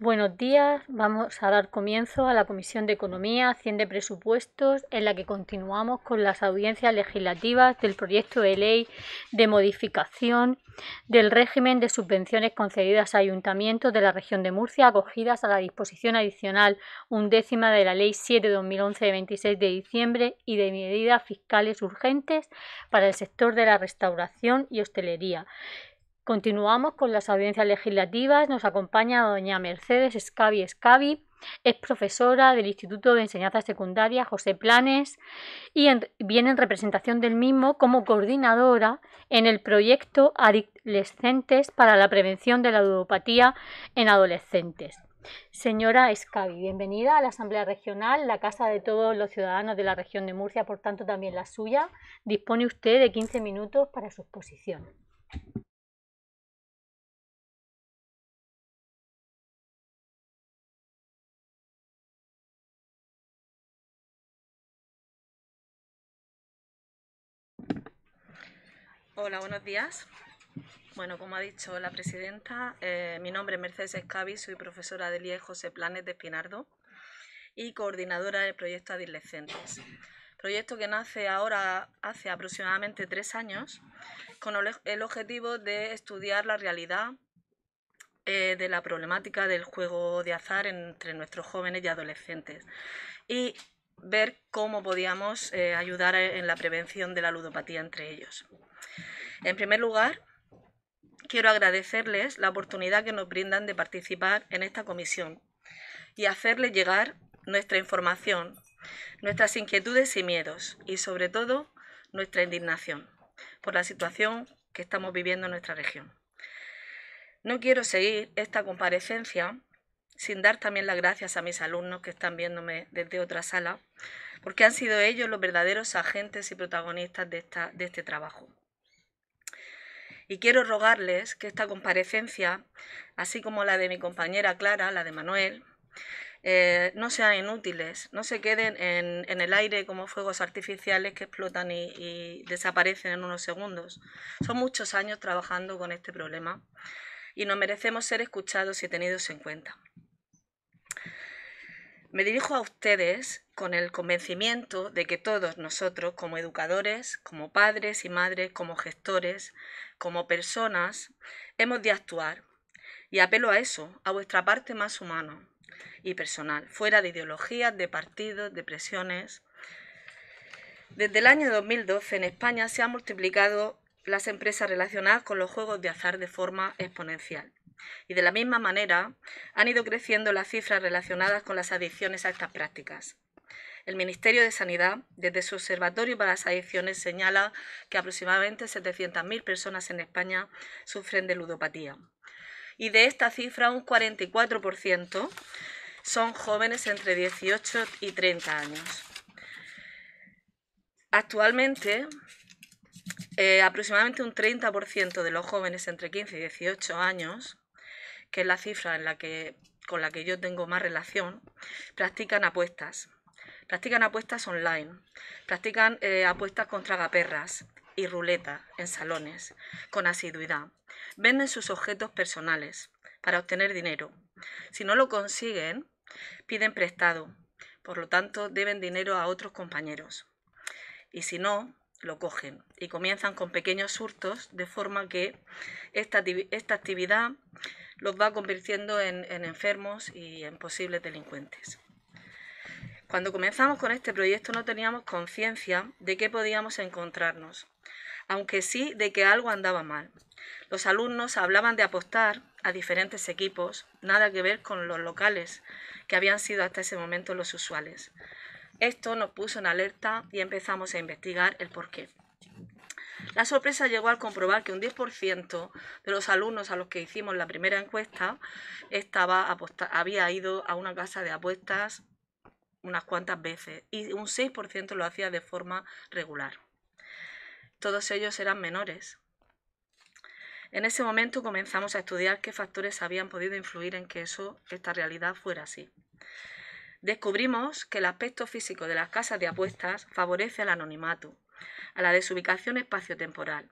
Buenos días. Vamos a dar comienzo a la Comisión de Economía, Hacienda y Presupuestos, en la que continuamos con las audiencias legislativas del proyecto de ley de modificación del régimen de subvenciones concedidas a ayuntamientos de la región de Murcia acogidas a la disposición adicional undécima de la Ley 7-2011 de 26 de diciembre y de medidas fiscales urgentes para el sector de la restauración y hostelería Continuamos con las audiencias legislativas. Nos acompaña doña Mercedes Escavi. Escavi Es profesora del Instituto de Enseñanza Secundaria José Planes y viene en representación del mismo como coordinadora en el proyecto Adolescentes para la Prevención de la Ludopatía en Adolescentes. Señora Escavi, bienvenida a la Asamblea Regional, la casa de todos los ciudadanos de la región de Murcia, por tanto también la suya. Dispone usted de 15 minutos para su exposición. Hola, buenos días. Bueno, como ha dicho la presidenta, eh, mi nombre es Mercedes Escavi, soy profesora de IE José Planes de Espinardo y coordinadora del proyecto Adolescentes. Proyecto que nace ahora hace aproximadamente tres años con el objetivo de estudiar la realidad eh, de la problemática del juego de azar entre nuestros jóvenes y adolescentes y ver cómo podíamos eh, ayudar en la prevención de la ludopatía entre ellos. En primer lugar, quiero agradecerles la oportunidad que nos brindan de participar en esta comisión y hacerles llegar nuestra información, nuestras inquietudes y miedos y sobre todo nuestra indignación por la situación que estamos viviendo en nuestra región. No quiero seguir esta comparecencia sin dar también las gracias a mis alumnos que están viéndome desde otra sala, porque han sido ellos los verdaderos agentes y protagonistas de, de este trabajo. Y quiero rogarles que esta comparecencia, así como la de mi compañera Clara, la de Manuel, eh, no sean inútiles, no se queden en, el aire como fuegos artificiales que explotan y, y desaparecen en unos segundos. Son muchos años trabajando con este problema y nos merecemos ser escuchados y tenidos en cuenta. Me dirijo a ustedes con el convencimiento de que todos nosotros, como educadores, como padres y madres, como gestores, como personas, hemos de actuar. Y apelo a eso, a vuestra parte más humana y personal, fuera de ideologías, de partidos, de presiones. Desde el año 2012 en España se han multiplicado las empresas relacionadas con los juegos de azar de forma exponencial. Y de la misma manera han ido creciendo las cifras relacionadas con las adicciones a estas prácticas. El Ministerio de Sanidad, desde su Observatorio para las Adicciones, señala que aproximadamente 700.000 personas en España sufren de ludopatía. Y de esta cifra, un 44% son jóvenes entre 18 y 30 años. Actualmente, eh, aproximadamente un 30% de los jóvenes entre 15 y 18 años, que es la cifra con la que yo tengo más relación, practican apuestas. Practican apuestas online, practican eh, apuestas contra gaperras y ruleta en salones con asiduidad. Venden sus objetos personales para obtener dinero. Si no lo consiguen, piden prestado. Por lo tanto, deben dinero a otros compañeros. Y si no, lo cogen y comienzan con pequeños hurtos de forma que esta, actividad los va convirtiendo en enfermos y en posibles delincuentes. Cuando comenzamos con este proyecto no teníamos conciencia de qué podíamos encontrarnos, aunque sí de que algo andaba mal. Los alumnos hablaban de apostar a diferentes equipos, nada que ver con los locales, que habían sido hasta ese momento los usuales. Esto nos puso en alerta y empezamos a investigar el porqué. La sorpresa llegó al comprobar que un 10% de los alumnos a los que hicimos la primera encuesta estaba había ido a una casa de apuestas unas cuantas veces y un 6% lo hacía de forma regular. Todos ellos eran menores. En ese momento comenzamos a estudiar qué factores habían podido influir en que eso, esta realidad fuera así. Descubrimos que el aspecto físico de las casas de apuestas favorece el anonimato, a la desubicación espaciotemporal.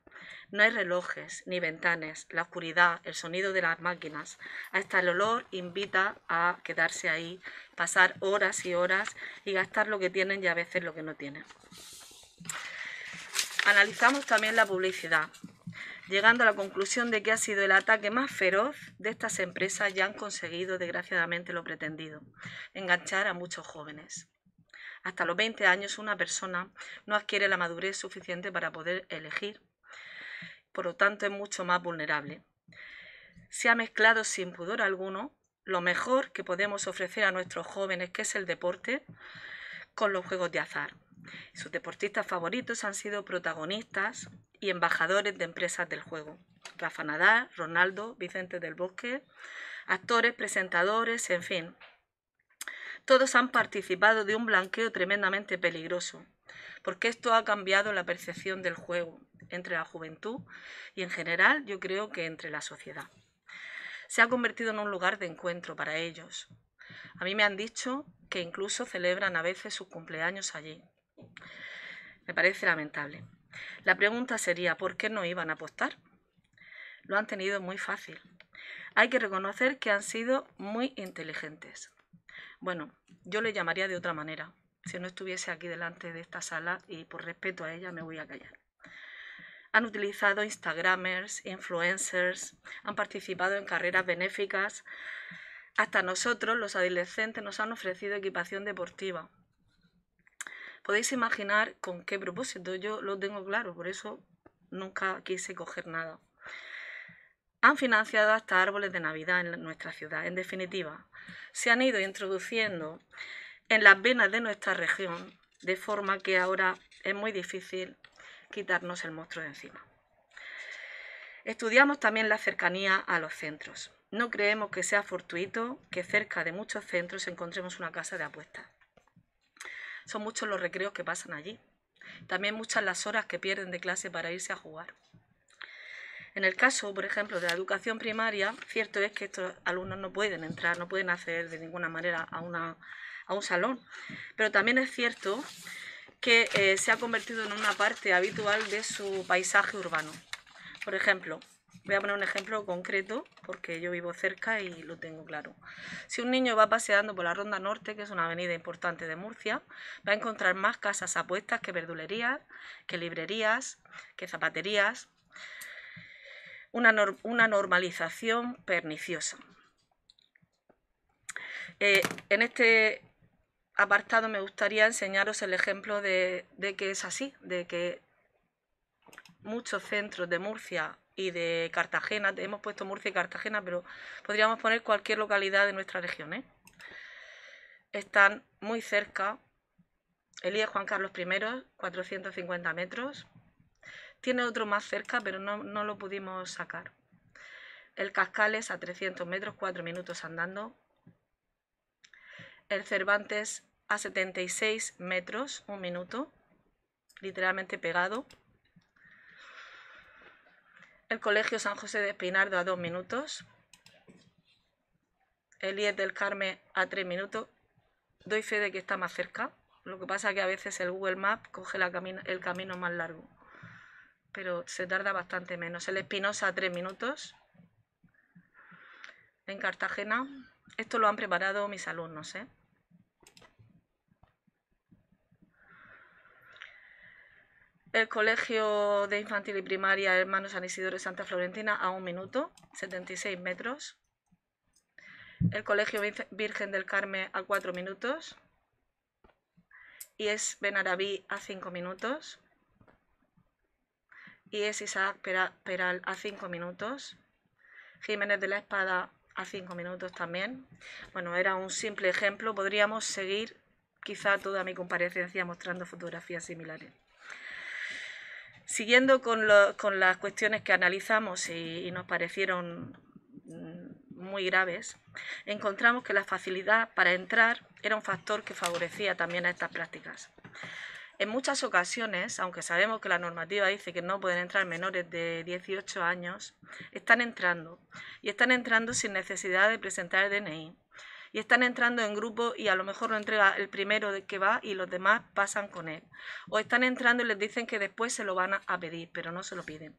No hay relojes ni ventanas, la oscuridad, el sonido de las máquinas, hasta el olor invita a quedarse ahí, pasar horas y horas y gastar lo que tienen y a veces lo que no tienen. Analizamos también la publicidad, llegando a la conclusión de que ha sido el ataque más feroz de estas empresas y han conseguido desgraciadamente lo pretendido, enganchar a muchos jóvenes. Hasta los 20 años una persona no adquiere la madurez suficiente para poder elegir, por lo tanto es mucho más vulnerable. Se ha mezclado sin pudor alguno lo mejor que podemos ofrecer a nuestros jóvenes, que es el deporte, con los juegos de azar. Sus deportistas favoritos han sido protagonistas y embajadores de empresas del juego. Rafa Nadal, Ronaldo, Vicente del Bosque, actores, presentadores, en fin, todos han participado de un blanqueo tremendamente peligroso, porque esto ha cambiado la percepción del juego entre la juventud y en general yo creo que entre la sociedad. Se ha convertido en un lugar de encuentro para ellos. A mí me han dicho que incluso celebran a veces sus cumpleaños allí. Me parece lamentable. La pregunta sería, ¿por qué no iban a apostar? Lo han tenido muy fácil. Hay que reconocer que han sido muy inteligentes. Bueno, yo le llamaría de otra manera. Si no estuviese aquí delante de esta sala y por respeto a ella me voy a callar. Han utilizado Instagramers, influencers, han participado en carreras benéficas. Hasta nosotros, los adolescentes, nos han ofrecido equipación deportiva. Podéis imaginar con qué propósito, yo lo tengo claro, por eso nunca quise coger nada han financiado hasta árboles de Navidad en nuestra ciudad. En definitiva, se han ido introduciendo en las venas de nuestra región de forma que ahora es muy difícil quitarnos el monstruo de encima. Estudiamos también la cercanía a los centros. No creemos que sea fortuito que cerca de muchos centros encontremos una casa de apuestas. Son muchos los recreos que pasan allí. También muchas las horas que pierden de clase para irse a jugar. En el caso, por ejemplo, de la educación primaria, cierto es que estos alumnos no pueden entrar, no pueden acceder de ninguna manera a, a un salón. Pero también es cierto que eh, se ha convertido en una parte habitual de su paisaje urbano. Por ejemplo, voy a poner un ejemplo concreto porque yo vivo cerca y lo tengo claro. Si un niño va paseando por la Ronda Norte, que es una avenida importante de Murcia, va a encontrar más casas apuestas que verdulerías, que librerías, que zapaterías, una, normalización perniciosa. Eh, en este apartado me gustaría enseñaros el ejemplo de, que es así, de que muchos centros de Murcia y de Cartagena, hemos puesto Murcia y Cartagena, pero podríamos poner cualquier localidad de nuestra región, ¿eh? están muy cerca. Elías Juan Carlos I, 450 metros. Tiene otro más cerca, pero no, lo pudimos sacar. El Cascales a 300 metros, 4 minutos andando. El Cervantes a 76 metros, un minuto, literalmente pegado. El Colegio San José de Espinardo a 2 minutos. El ied del Carmen a 3 minutos. Doy fe de que está más cerca. Lo que pasa es que a veces el Google Maps coge la el camino más largo pero se tarda bastante menos. El Espinosa, tres minutos. En Cartagena, esto lo han preparado mis alumnos, ¿eh? El Colegio de Infantil y Primaria Hermanos San Isidoro Santa Florentina a un minuto, 76 metros. El Colegio Virgen del Carmen a cuatro minutos. Y es Benarabí a cinco minutos y es Isaac Peral a cinco minutos. Jiménez de la Espada a cinco minutos también. Bueno, era un simple ejemplo. Podríamos seguir quizá toda mi comparecencia mostrando fotografías similares. Siguiendo con, las cuestiones que analizamos y, y nos parecieron mm, muy graves, encontramos que la facilidad para entrar era un factor que favorecía también a estas prácticas. En muchas ocasiones, aunque sabemos que la normativa dice que no pueden entrar menores de 18 años, están entrando. Y están entrando sin necesidad de presentar el DNI. Y están entrando en grupo y a lo mejor lo entrega el primero que va y los demás pasan con él. O están entrando y les dicen que después se lo van a pedir, pero no se lo piden.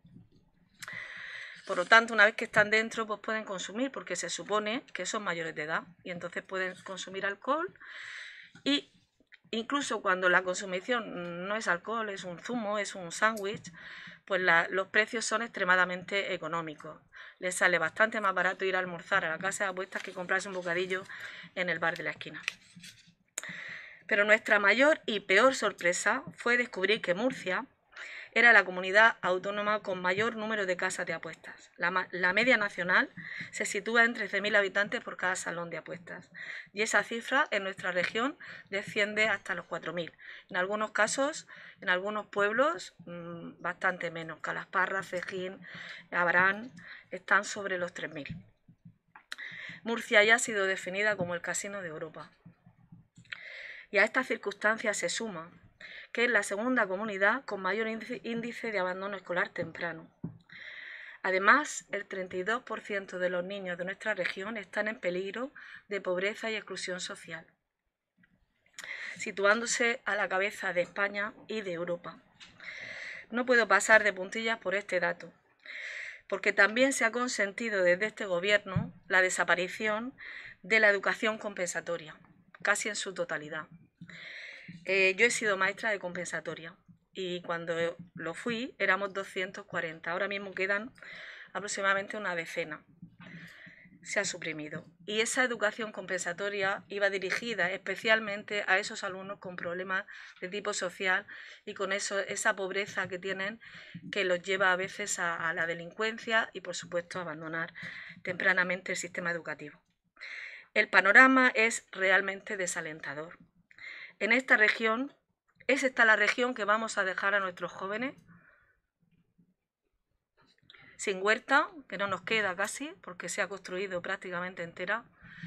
Por lo tanto, una vez que están dentro, pues pueden consumir, porque se supone que son mayores de edad. Y entonces pueden consumir alcohol y incluso cuando la consumición no es alcohol, es un zumo, es un sándwich, pues los precios son extremadamente económicos. Les sale bastante más barato ir a almorzar a la casa de apuestas que comprarse un bocadillo en el bar de la esquina. Pero nuestra mayor y peor sorpresa fue descubrir que Murcia, era la comunidad autónoma con mayor número de casas de apuestas. La, media nacional se sitúa en 13.000 habitantes por cada salón de apuestas y esa cifra en nuestra región desciende hasta los 4.000. En algunos casos, en algunos pueblos, mm, bastante menos. Calasparra, Cejín, Abrán están sobre los 3.000. Murcia ya ha sido definida como el casino de Europa. Y a estas circunstancias se suma que es la segunda comunidad con mayor índice de abandono escolar temprano. Además, el 32% de los niños de nuestra región están en peligro de pobreza y exclusión social, situándose a la cabeza de España y de Europa. No puedo pasar de puntillas por este dato, porque también se ha consentido desde este gobierno la desaparición de la educación compensatoria, casi en su totalidad. Eh, yo he sido maestra de compensatoria y cuando lo fui éramos 240. Ahora mismo quedan aproximadamente una decena. Se ha suprimido. Y esa educación compensatoria iba dirigida especialmente a esos alumnos con problemas de tipo social y con esa pobreza que tienen que los lleva a veces a la delincuencia y por supuesto a abandonar tempranamente el sistema educativo. El panorama es realmente desalentador. En esta región, ¿es esta la región que vamos a dejar a nuestros jóvenes? Sin huerta, que no nos queda casi, porque se ha construido prácticamente entera,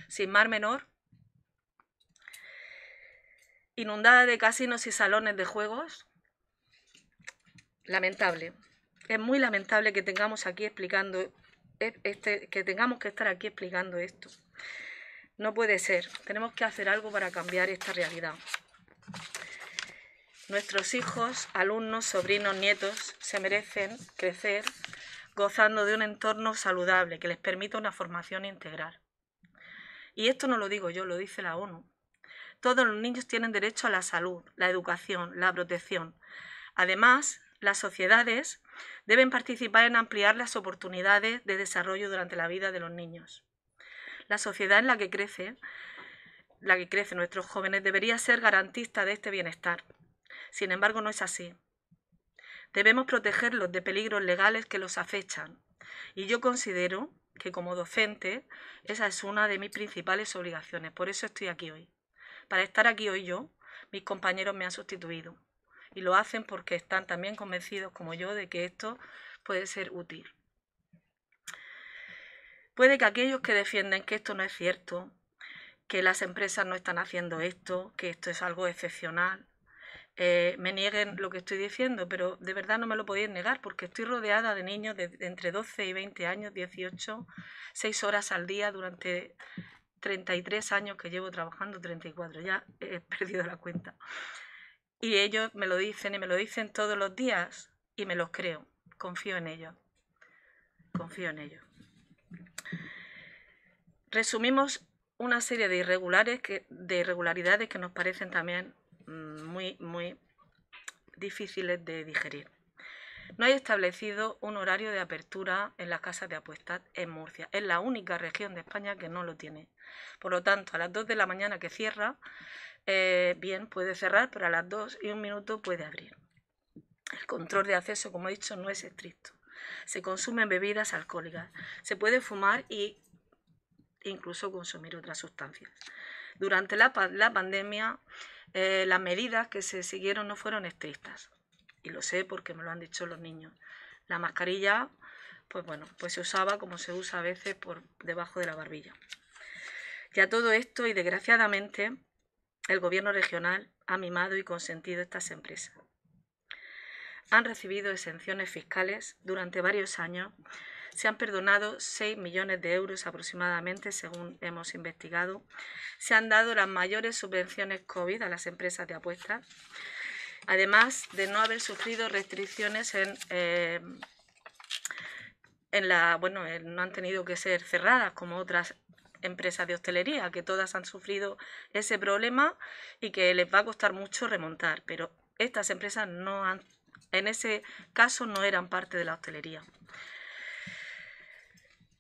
sin mar menor, inundada de casinos y salones de juegos. Lamentable. Es muy lamentable que tengamos aquí explicando e, este, que tengamos que estar aquí explicando esto. No puede ser. Tenemos que hacer algo para cambiar esta realidad. Nuestros hijos, alumnos, sobrinos, nietos se merecen crecer gozando de un entorno saludable que les permita una formación integral. Y esto no lo digo yo, lo dice la ONU. Todos los niños tienen derecho a la salud, la educación, la protección. Además, las sociedades deben participar en ampliar las oportunidades de desarrollo durante la vida de los niños. La sociedad en la que crece, la que crece nuestros jóvenes, debería ser garantista de este bienestar. Sin embargo, no es así. Debemos protegerlos de peligros legales que los afechan. Y yo considero que como docente esa es una de mis principales obligaciones. Por eso estoy aquí hoy. Para estar aquí hoy yo, mis compañeros me han sustituido. Y lo hacen porque están también convencidos como yo de que esto puede ser útil. Puede que aquellos que defienden que esto no es cierto, que las empresas no están haciendo esto, que esto es algo excepcional, eh, me nieguen lo que estoy diciendo, pero de verdad no me lo podéis negar porque estoy rodeada de niños de, de entre 12 y 20 años, 18, 6 horas al día durante 33 años que llevo trabajando, 34, ya he perdido la cuenta. Y ellos me lo dicen y me lo dicen todos los días y me los creo, confío en ellos, confío en ellos resumimos una serie de, irregularidades que nos parecen también mm, muy, muy difíciles de digerir. No hay establecido un horario de apertura en las casas de apuestas en Murcia. Es la única región de España que no lo tiene. Por lo tanto, a las 2 de la mañana que cierra, eh, bien, puede cerrar, pero a las 2 y un minuto puede abrir. El control de acceso, como he dicho, no es estricto. Se consumen bebidas alcohólicas. Se puede fumar y incluso consumir otras sustancias. Durante la, pandemia, eh, las medidas que se siguieron no fueron estrictas, y lo sé porque me lo han dicho los niños. La mascarilla, pues bueno, pues se usaba como se usa a veces por debajo de la barbilla. Y a todo esto, y desgraciadamente, el gobierno regional ha mimado y consentido estas empresas. Han recibido exenciones fiscales durante varios años se han perdonado 6 millones de euros aproximadamente, según hemos investigado. Se han dado las mayores subvenciones COVID a las empresas de apuestas, además de no haber sufrido restricciones en... Eh, en la, bueno, no han tenido que ser cerradas como otras empresas de hostelería, que todas han sufrido ese problema y que les va a costar mucho remontar, pero estas empresas no han, en ese caso no eran parte de la hostelería.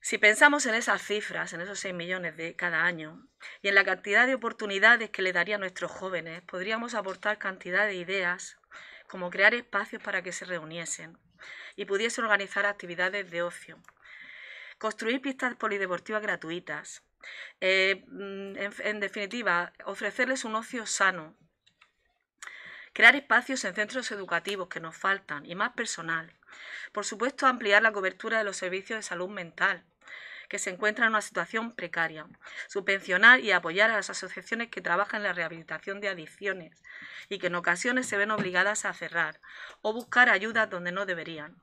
Si pensamos en esas cifras, en esos 6 millones de cada año, y en la cantidad de oportunidades que le daría a nuestros jóvenes, podríamos aportar cantidad de ideas, como crear espacios para que se reuniesen y pudiesen organizar actividades de ocio, construir pistas polideportivas gratuitas, eh, mm, en definitiva, ofrecerles un ocio sano, crear espacios en centros educativos que nos faltan y más personal. Por supuesto, ampliar la cobertura de los servicios de salud mental, que se encuentran en una situación precaria, subvencionar y apoyar a las asociaciones que trabajan en la rehabilitación de adicciones y que en ocasiones se ven obligadas a cerrar o buscar ayuda donde no deberían.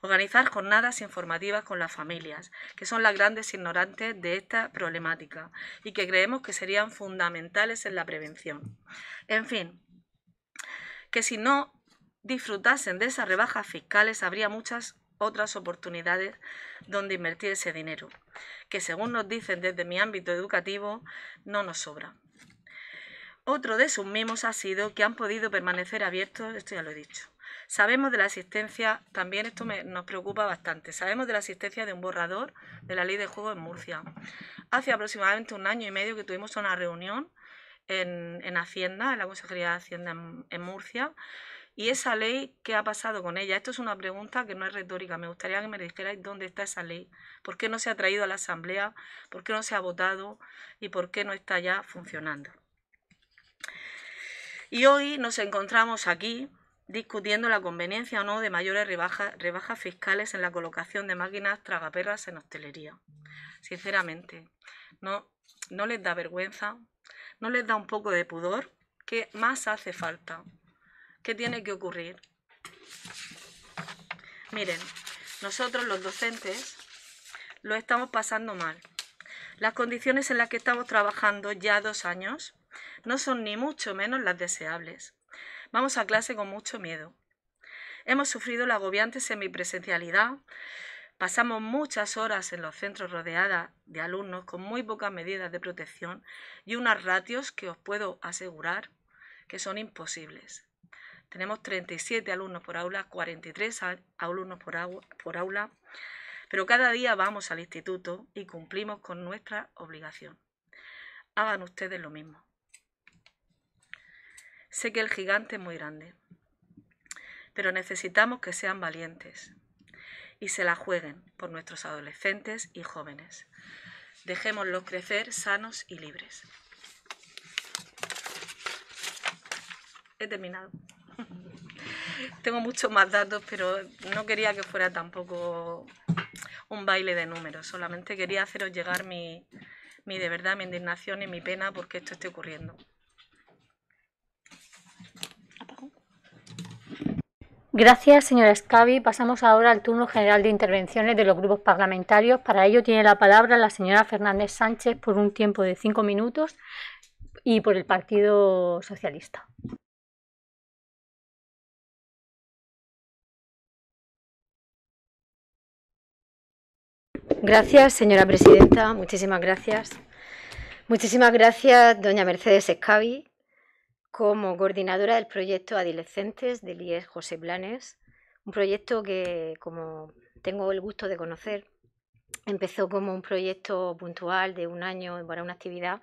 Organizar jornadas informativas con las familias, que son las grandes ignorantes de esta problemática y que creemos que serían fundamentales en la prevención. En fin, que si no disfrutasen de esas rebajas fiscales habría muchas otras oportunidades donde invertir ese dinero, que según nos dicen desde mi ámbito educativo, no nos sobra. Otro de sus mimos ha sido que han podido permanecer abiertos, esto ya lo he dicho, Sabemos de la existencia, también esto nos preocupa bastante, sabemos de la existencia de un borrador de la ley de juego en Murcia. Hace aproximadamente un año y medio que tuvimos una reunión en, en Hacienda, en la Consejería de Hacienda en Murcia, y esa ley, ¿qué ha pasado con ella? Esto es una pregunta que no es retórica. Me gustaría que me dijerais dónde está esa ley. ¿Por qué no se ha traído a la Asamblea? ¿Por qué no se ha votado? ¿Y por qué no está ya funcionando? Y hoy nos encontramos aquí discutiendo la conveniencia o no de mayores rebajas, fiscales en la colocación de máquinas tragaperras en hostelería. Sinceramente, no, no les da vergüenza, no les da un poco de pudor. ¿Qué más hace falta? ¿Qué tiene que ocurrir? Miren, nosotros los docentes lo estamos pasando mal. Las condiciones en las que estamos trabajando ya dos años no son ni mucho menos las deseables. Vamos a clase con mucho miedo. Hemos sufrido la agobiante semipresencialidad, Pasamos muchas horas en los centros rodeadas de alumnos con muy pocas medidas de protección y unas ratios que os puedo asegurar que son imposibles. Tenemos 37 alumnos por aula, 43 alumnos por, aula, pero cada día vamos al instituto y cumplimos con nuestra obligación. Hagan ustedes lo mismo. Sé que el gigante es muy grande, pero necesitamos que sean valientes y se la jueguen por nuestros adolescentes y jóvenes. Dejémoslos crecer sanos y libres. He terminado. Tengo muchos más datos, pero no quería que fuera tampoco un baile de números. Solamente quería haceros llegar mi, de verdad, mi indignación y mi pena porque esto esté ocurriendo. Gracias, señora Scavi. Pasamos ahora al turno general de intervenciones de los grupos parlamentarios. Para ello tiene la palabra la señora Fernández Sánchez por un tiempo de cinco minutos y por el Partido Socialista. Gracias, señora presidenta. Muchísimas gracias. Muchísimas gracias, doña Mercedes Escavi, como coordinadora del proyecto Adolescentes del IES José Planes, un proyecto que, como tengo el gusto de conocer, empezó como un proyecto puntual de un año para una actividad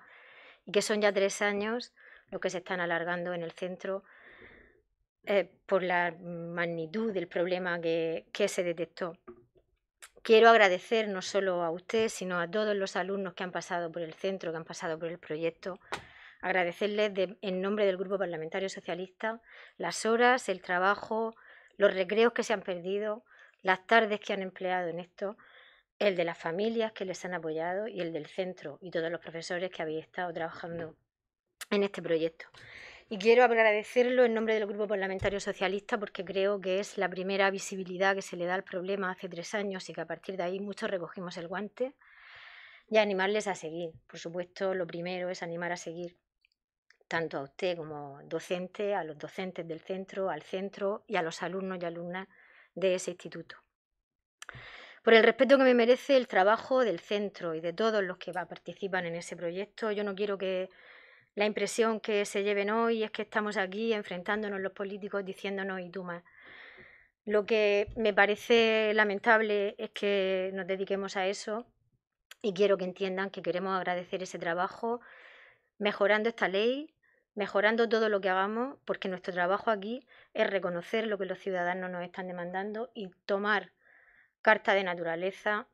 y que son ya tres años los que se están alargando en el centro eh, por la magnitud del problema que se detectó. Quiero agradecer no solo a usted, sino a todos los alumnos que han pasado por el centro, que han pasado por el proyecto, agradecerles en nombre del Grupo Parlamentario Socialista las horas, el trabajo, los recreos que se han perdido, las tardes que han empleado en esto, el de las familias que les han apoyado y el del centro y todos los profesores que habéis estado trabajando en este proyecto. Y quiero agradecerlo en nombre del Grupo Parlamentario Socialista porque creo que es la primera visibilidad que se le da al problema hace tres años y que a partir de ahí muchos recogimos el guante y animarles a seguir. Por supuesto, lo primero es animar a seguir tanto a usted como docente, a los docentes del centro, al centro y a los alumnos y alumnas de ese instituto. Por el respeto que me merece el trabajo del centro y de todos los que participan en ese proyecto, yo no quiero que la impresión que se lleven hoy es que estamos aquí enfrentándonos los políticos diciéndonos y tú más. Lo que me parece lamentable es que nos dediquemos a eso y quiero que entiendan que queremos agradecer ese trabajo mejorando esta ley, mejorando todo lo que hagamos, porque nuestro trabajo aquí es reconocer lo que los ciudadanos nos están demandando y tomar carta de naturaleza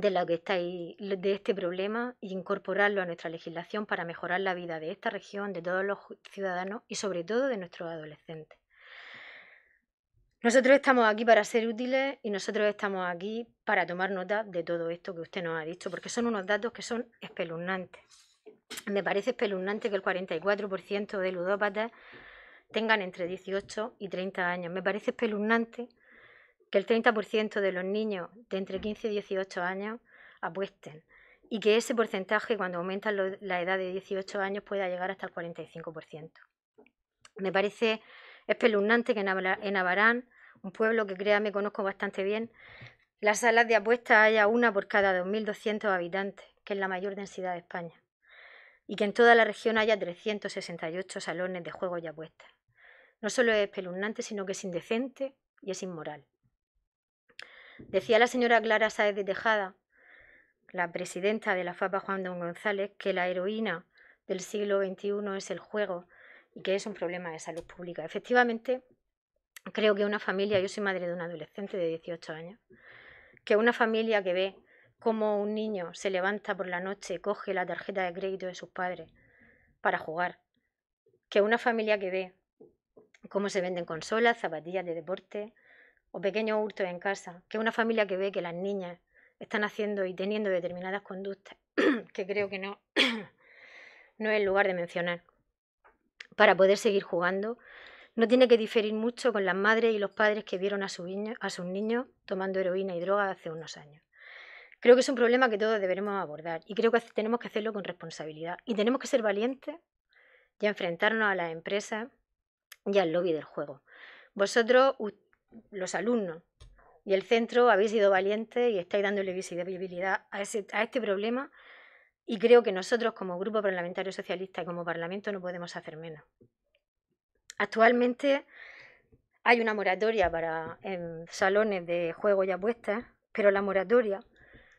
de lo que estáis, de este problema e incorporarlo a nuestra legislación para mejorar la vida de esta región, de todos los ciudadanos y sobre todo de nuestros adolescentes. Nosotros estamos aquí para ser útiles y nosotros estamos aquí para tomar nota de todo esto que usted nos ha dicho, porque son unos datos que son espeluznantes. Me parece espeluznante que el 44% de ludópatas tengan entre 18 y 30 años. Me parece espeluznante que el 30% de los niños de entre 15 mm. y 18 años apuesten y que ese porcentaje cuando aumenta la edad de 18 años pueda llegar hasta el 45%. Me parece espeluznante que en Abarán, un pueblo que créame conozco bastante bien, las salas de apuestas haya una por cada 2.200 habitantes, que es la mayor densidad de España, y que en toda la región haya 368 salones de juegos y apuestas. No solo es espeluznante, sino que es indecente y es inmoral. Decía la señora Clara Saez de Tejada, la presidenta de la FAPA Juan Don González, que la heroína del siglo XXI es el juego y que es un problema de salud pública. Efectivamente, creo que una familia, yo soy madre de un adolescente de 18 años, que una familia que ve cómo un niño se levanta por la noche, coge la tarjeta de crédito de sus padres para jugar, que una familia que ve cómo se venden consolas, zapatillas de deporte, o pequeños hurtos en casa, que una familia que ve que las niñas están haciendo y teniendo determinadas conductas que creo que no, no es el lugar de mencionar. Para poder seguir jugando, no tiene que diferir mucho con las madres y los padres que vieron a, a sus niños tomando heroína y droga hace unos años. Creo que es un problema que todos deberemos abordar y creo que tenemos que hacerlo con responsabilidad y tenemos que ser valientes y enfrentarnos a las empresas y al lobby del juego. Vosotros, los alumnos y el centro habéis sido valientes y estáis dándole visibilidad a, este problema y creo que nosotros como Grupo Parlamentario Socialista y como Parlamento no podemos hacer menos. Actualmente hay una moratoria para salones de juego y apuestas, pero la moratoria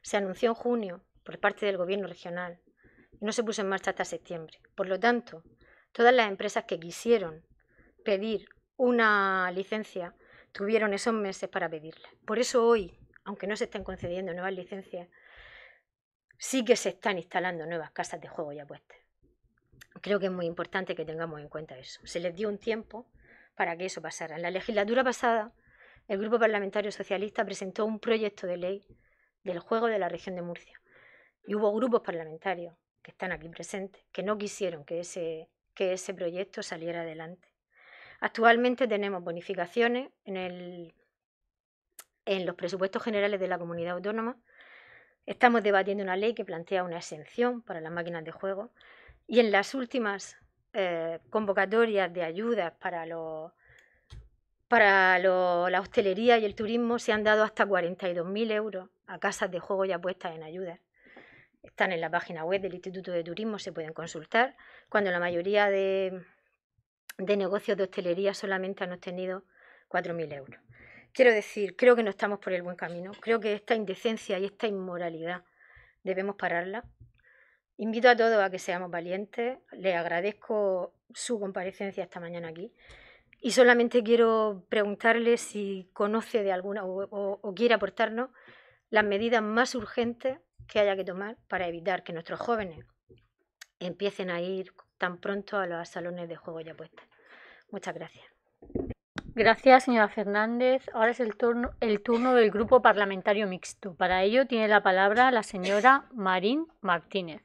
se anunció en junio por parte del gobierno regional y no se puso en marcha hasta septiembre. Por lo tanto, todas las empresas que quisieron pedir una licencia tuvieron esos meses para pedirla. Por eso hoy, aunque no se estén concediendo nuevas licencias, sí que se están instalando nuevas casas de juego y apuestas. Creo que es muy importante que tengamos en cuenta eso. Se les dio un tiempo para que eso pasara. En la legislatura pasada, el Grupo Parlamentario Socialista presentó un proyecto de ley del juego de la región de Murcia. Y hubo grupos parlamentarios que están aquí presentes que no quisieron que ese, que ese proyecto saliera adelante. Actualmente tenemos bonificaciones en, los presupuestos generales de la comunidad autónoma. Estamos debatiendo una ley que plantea una exención para las máquinas de juego. Y en las últimas eh, convocatorias de ayudas para, la hostelería y el turismo se han dado hasta 42.000 euros a casas de juego ya puestas en ayudas están en la página web del Instituto de Turismo, se pueden consultar, cuando la mayoría de, de negocios de hostelería solamente han obtenido 4.000 euros. Quiero decir, creo que no estamos por el buen camino, creo que esta indecencia y esta inmoralidad debemos pararla. Invito a todos a que seamos valientes, les agradezco su comparecencia esta mañana aquí y solamente quiero preguntarle si conoce de alguna o, o quiere aportarnos las medidas más urgentes que haya que tomar para evitar que nuestros jóvenes empiecen a ir tan pronto a los salones de juego ya apuestas. Muchas gracias. Gracias, señora Fernández. Ahora es el turno, el turno del Grupo Parlamentario Mixto. Para ello tiene la palabra la señora Marín Martínez.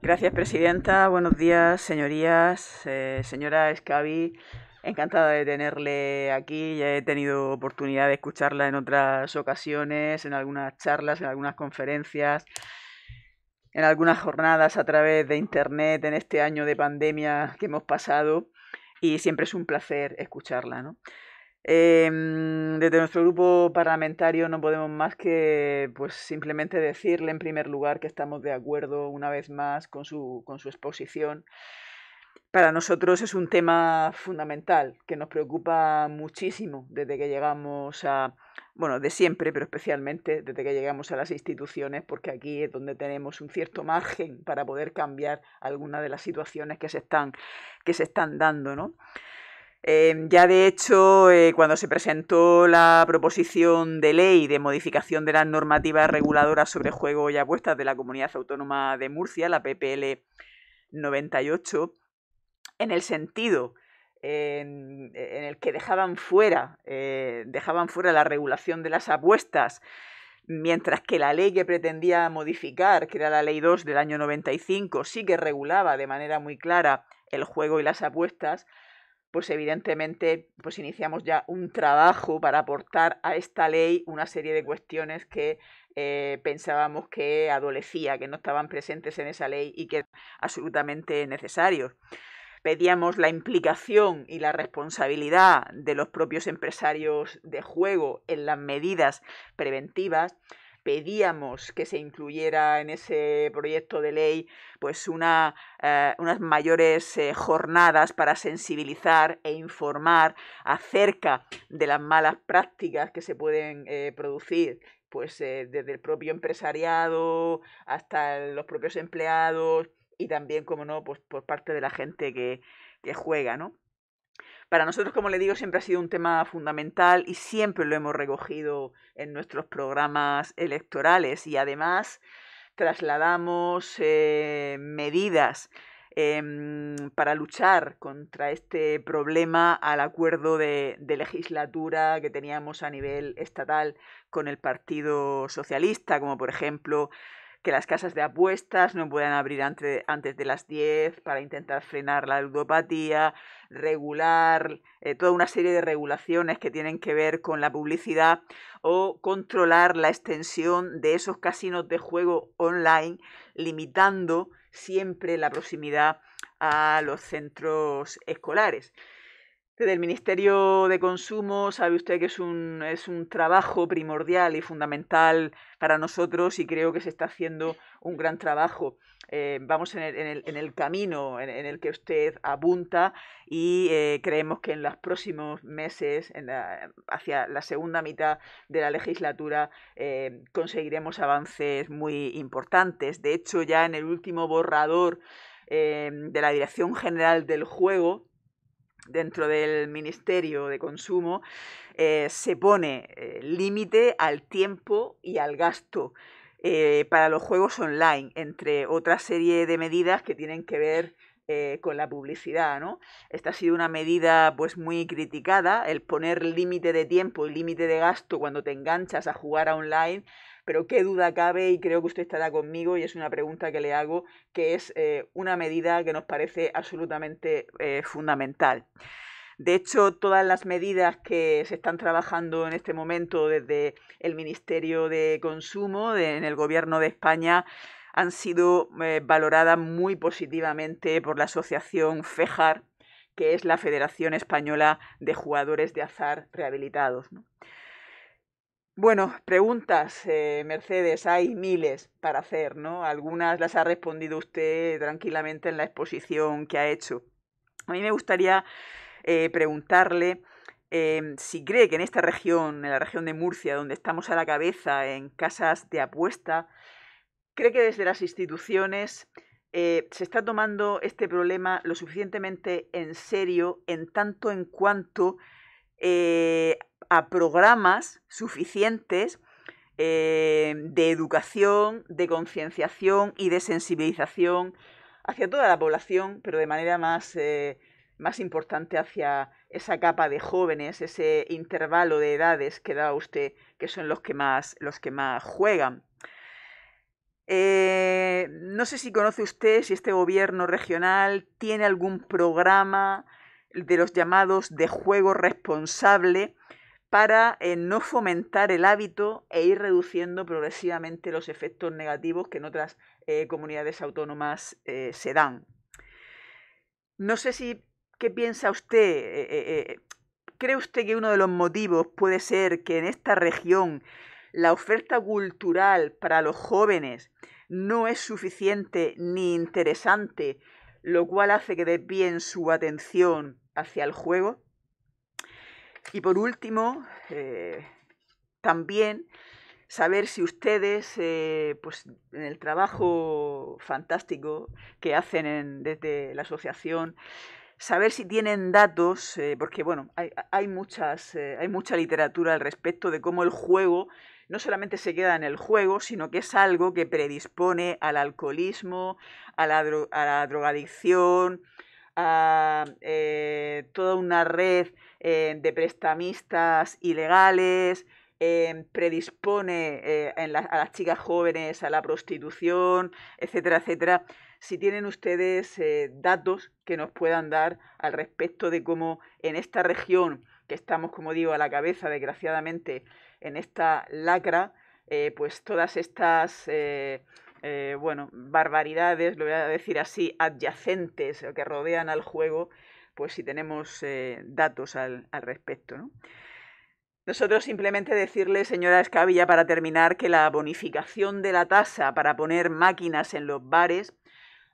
Gracias, presidenta. Buenos días, señorías. Eh, señora Escavi, encantada de tenerle aquí. Ya he tenido oportunidad de escucharla en otras ocasiones, en algunas charlas, en algunas conferencias en algunas jornadas a través de Internet en este año de pandemia que hemos pasado y siempre es un placer escucharla. ¿no? Em, desde nuestro grupo parlamentario no podemos más que pues, simplemente decirle en primer lugar que estamos de acuerdo una vez más con su, con su exposición. Para nosotros es un tema fundamental que nos preocupa muchísimo desde que llegamos a, bueno, de siempre, pero especialmente desde que llegamos a las instituciones, porque aquí es donde tenemos un cierto margen para poder cambiar algunas de las situaciones que se están, que se están dando, em, ya de hecho, eh, cuando se presentó la proposición de ley de modificación de las normativas reguladoras sobre juego y apuestas de la Comunidad Autónoma de Murcia, la PPL 98, en el sentido en, el que dejaban fuera, eh, dejaban fuera la regulación de las apuestas, mientras que la ley que pretendía modificar, que era la ley 2 del año 95, sí que regulaba de manera muy clara el juego y las apuestas, pues evidentemente pues iniciamos ya un trabajo para aportar a esta ley una serie de cuestiones que eh, pensábamos que adolecía, que no estaban presentes en esa ley y que eran absolutamente necesarios pedíamos la implicación y la responsabilidad de los propios empresarios de juego en las medidas preventivas pedíamos que se incluyera en ese proyecto de ley pues eh, unas mayores eh, jornadas para sensibilizar e informar acerca de las malas prácticas que se pueden eh, producir pues desde el propio empresariado hasta los propios empleados y también, como no, pues, por parte de la gente que, que juega, ¿no? Para nosotros, como le digo, siempre ha sido un tema fundamental y siempre lo hemos recogido en nuestros programas electorales y además trasladamos eh, medidas em, para luchar contra este problema al acuerdo de, legislatura que teníamos a nivel estatal con el Partido Socialista, como por ejemplo que las casas de apuestas no puedan abrir antes de las 10 para intentar frenar la ludopatía, regular eh, toda una serie de regulaciones que tienen que ver con la publicidad o controlar la extensión de esos casinos de juego online, limitando siempre la proximidad a los centros escolares. Desde el Ministerio de Consumo sabe usted que es un, es un trabajo primordial y fundamental para nosotros y creo que se está haciendo un gran trabajo. Eh, vamos en el, camino en, el que usted apunta y eh, creemos que en los próximos meses, hacia la segunda mitad de la legislatura, eh, conseguiremos avances muy importantes. De hecho, ya en el último borrador de la Dirección General del Juego, dentro del Ministerio de Consumo, eh, se pone eh, límite al tiempo y al gasto eh, para los juegos online, entre otra serie de medidas que tienen que ver con la publicidad, ¿no? Esta ha sido una medida pues muy criticada, el poner límite de tiempo y límite de gasto cuando te enganchas a jugar online pero qué duda cabe, y creo que usted estará conmigo, y es una pregunta que le hago, que es eh, una medida que nos parece absolutamente eh, fundamental. De hecho, todas las medidas que se están trabajando en este momento desde el Ministerio de Consumo, en el Gobierno de España, han sido eh, valoradas muy positivamente por la asociación FEJAR, que es la Federación Española de Jugadores de Azar Rehabilitados. Bueno, preguntas, eh, Mercedes, hay miles para hacer, ¿no? Algunas las ha respondido usted tranquilamente en la exposición que ha hecho. A mí me gustaría eh, preguntarle eh, si cree que en esta región, en la región de Murcia, donde estamos a la cabeza en casas de apuesta, cree que desde las instituciones se está tomando este problema lo suficientemente en serio en tanto en cuanto a programas suficientes eh, de educación, de concienciación y de sensibilización hacia toda la población, pero de manera más, eh, más importante hacia esa capa de jóvenes, ese intervalo de edades que da usted, que son los que más, los que más juegan. Eh, no sé si conoce usted si este gobierno regional tiene algún programa de los llamados de juego responsable para eh, no fomentar el hábito e ir reduciendo progresivamente los efectos negativos que en otras eh, comunidades autónomas eh, se dan. No sé si, ¿qué piensa usted? ¿Cree usted que uno de los motivos puede ser que en esta región la oferta cultural para los jóvenes no es suficiente ni interesante, lo cual hace que bien su atención hacia el juego? Y por último, eh, también saber si ustedes, eh, pues en el trabajo fantástico que hacen desde la asociación, saber si tienen datos, eh, porque bueno, hay, muchas, hay mucha literatura al respecto de cómo el juego no solamente se queda en el juego, sino que es algo que predispone al alcoholismo, a la, a la drogadicción, a eh, toda una red eh, de prestamistas ilegales, eh, predispone a las chicas jóvenes a la prostitución, etcétera, etcétera. Si tienen ustedes datos que nos puedan dar al respecto de cómo en esta región, que estamos, como digo, a la cabeza, desgraciadamente, en esta lacra, pues todas estas eh, bueno, barbaridades, lo voy a decir así, adyacentes que rodean al juego, pues si tenemos eh, datos al, respecto. Nosotros simplemente decirle, señora Escabilla, para terminar, que la bonificación de la tasa para poner máquinas en los bares,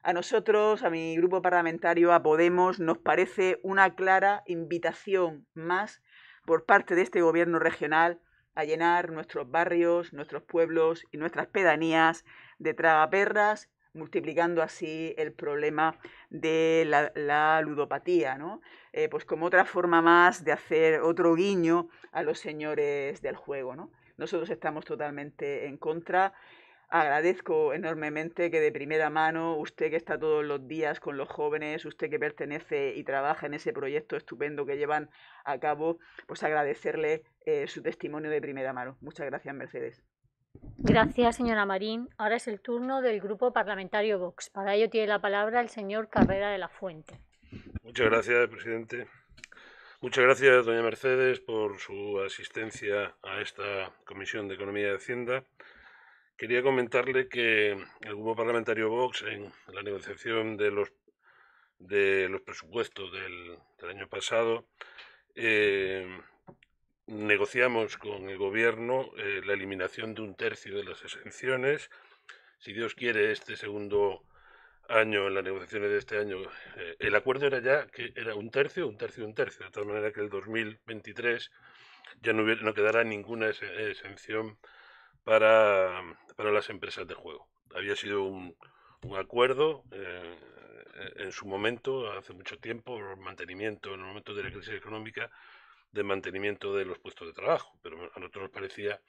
a nosotros, a mi grupo parlamentario, a Podemos, nos parece una clara invitación más por parte de este gobierno regional a llenar nuestros barrios, nuestros pueblos y nuestras pedanías de tragaperras, multiplicando así el problema de la, ludopatía, ¿no? Eh, pues como otra forma más de hacer otro guiño a los señores del juego, ¿no? Nosotros estamos totalmente en contra. Agradezco enormemente que de primera mano usted que está todos los días con los jóvenes, usted que pertenece y trabaja en ese proyecto estupendo que llevan a cabo, pues agradecerle eh, su testimonio de primera mano. Muchas gracias, Mercedes. Gracias, señora Marín. Ahora es el turno del Grupo Parlamentario Vox. Para ello tiene la palabra el señor Carrera de la Fuente. Muchas gracias, presidente. Muchas gracias, doña Mercedes, por su asistencia a esta Comisión de Economía y Hacienda. Quería comentarle que el Grupo Parlamentario Vox, en la negociación de los, de los presupuestos del, año pasado, eh, negociamos con el gobierno eh, la eliminación de un tercio de las exenciones. Si Dios quiere, este segundo año, en las negociaciones de este año, eh, el acuerdo era ya que era un tercio, un tercio, un tercio, de tal manera que el 2023 ya no, quedará ninguna exención para, para, las empresas de juego. Había sido un, acuerdo eh, en su momento, hace mucho tiempo, mantenimiento, en el momento de la crisis económica, de mantenimiento de los puestos de trabajo, pero a nosotros nos parecía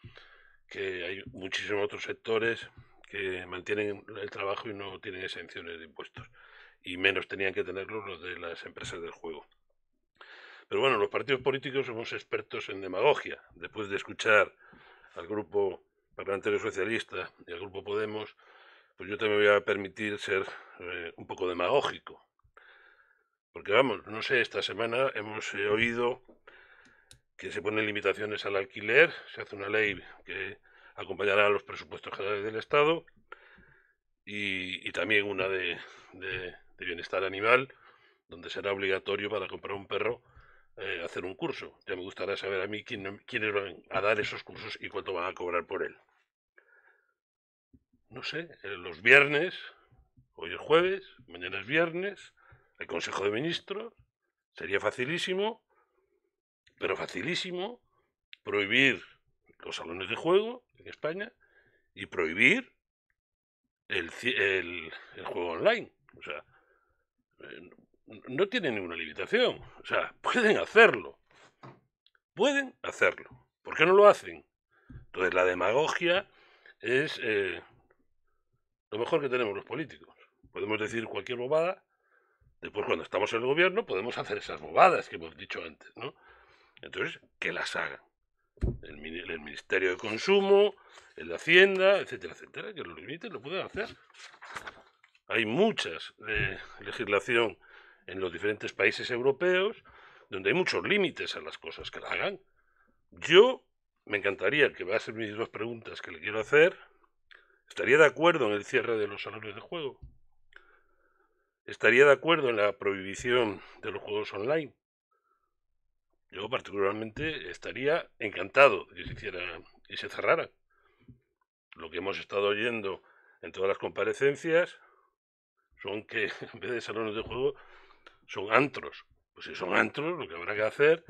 que hay muchísimos otros sectores que mantienen el trabajo y no tienen exenciones de impuestos, y menos tenían que tenerlos los de las empresas del juego. Pero bueno, los partidos políticos somos expertos en demagogia. Después de escuchar al grupo parlamentario socialista y al grupo Podemos, pues yo también voy a permitir ser eh, un poco demagógico. Porque vamos, no sé, esta semana hemos eh, oído que se ponen limitaciones al alquiler, se hace una ley mm. que acompañará a los presupuestos generales del Estado y, también una de, bienestar animal, donde será obligatorio para comprar un perro eh, hacer un curso. Ya me gustaría saber a mí quién, quiénes van a dar esos cursos y cuánto van a cobrar por él. No sé, eh, los viernes, hoy es jueves, mañana es viernes, el Consejo de Ministros, sería facilísimo pero facilísimo, prohibir los salones de juego en España y prohibir el, el, el juego online. O sea, eh, no tiene ninguna limitación. O sea, pueden hacerlo. Pueden hacerlo. ¿Por qué no lo hacen? Entonces, la demagogia es eh, lo mejor que tenemos los políticos. Podemos decir cualquier bobada. Después, cuando estamos en el gobierno, podemos hacer esas bobadas que hemos dicho antes, ¿no? Entonces, que las hagan. El, Ministerio de Consumo, el de Hacienda, etcétera, etcétera, que los límites lo puedan hacer. Hay muchas de eh, legislación en los diferentes países europeos donde hay muchos límites a las cosas que la hagan. Yo me encantaría, que va a ser mis dos preguntas que le quiero hacer, estaría de acuerdo en el cierre de los salones de juego. Estaría de acuerdo en la prohibición de los juegos online. Yo particularmente estaría encantado que se hiciera y se cerrara. Lo que hemos estado oyendo en todas las comparecencias son que en vez de salones de juego son antros. Pues si son antros, lo que habrá que hacer,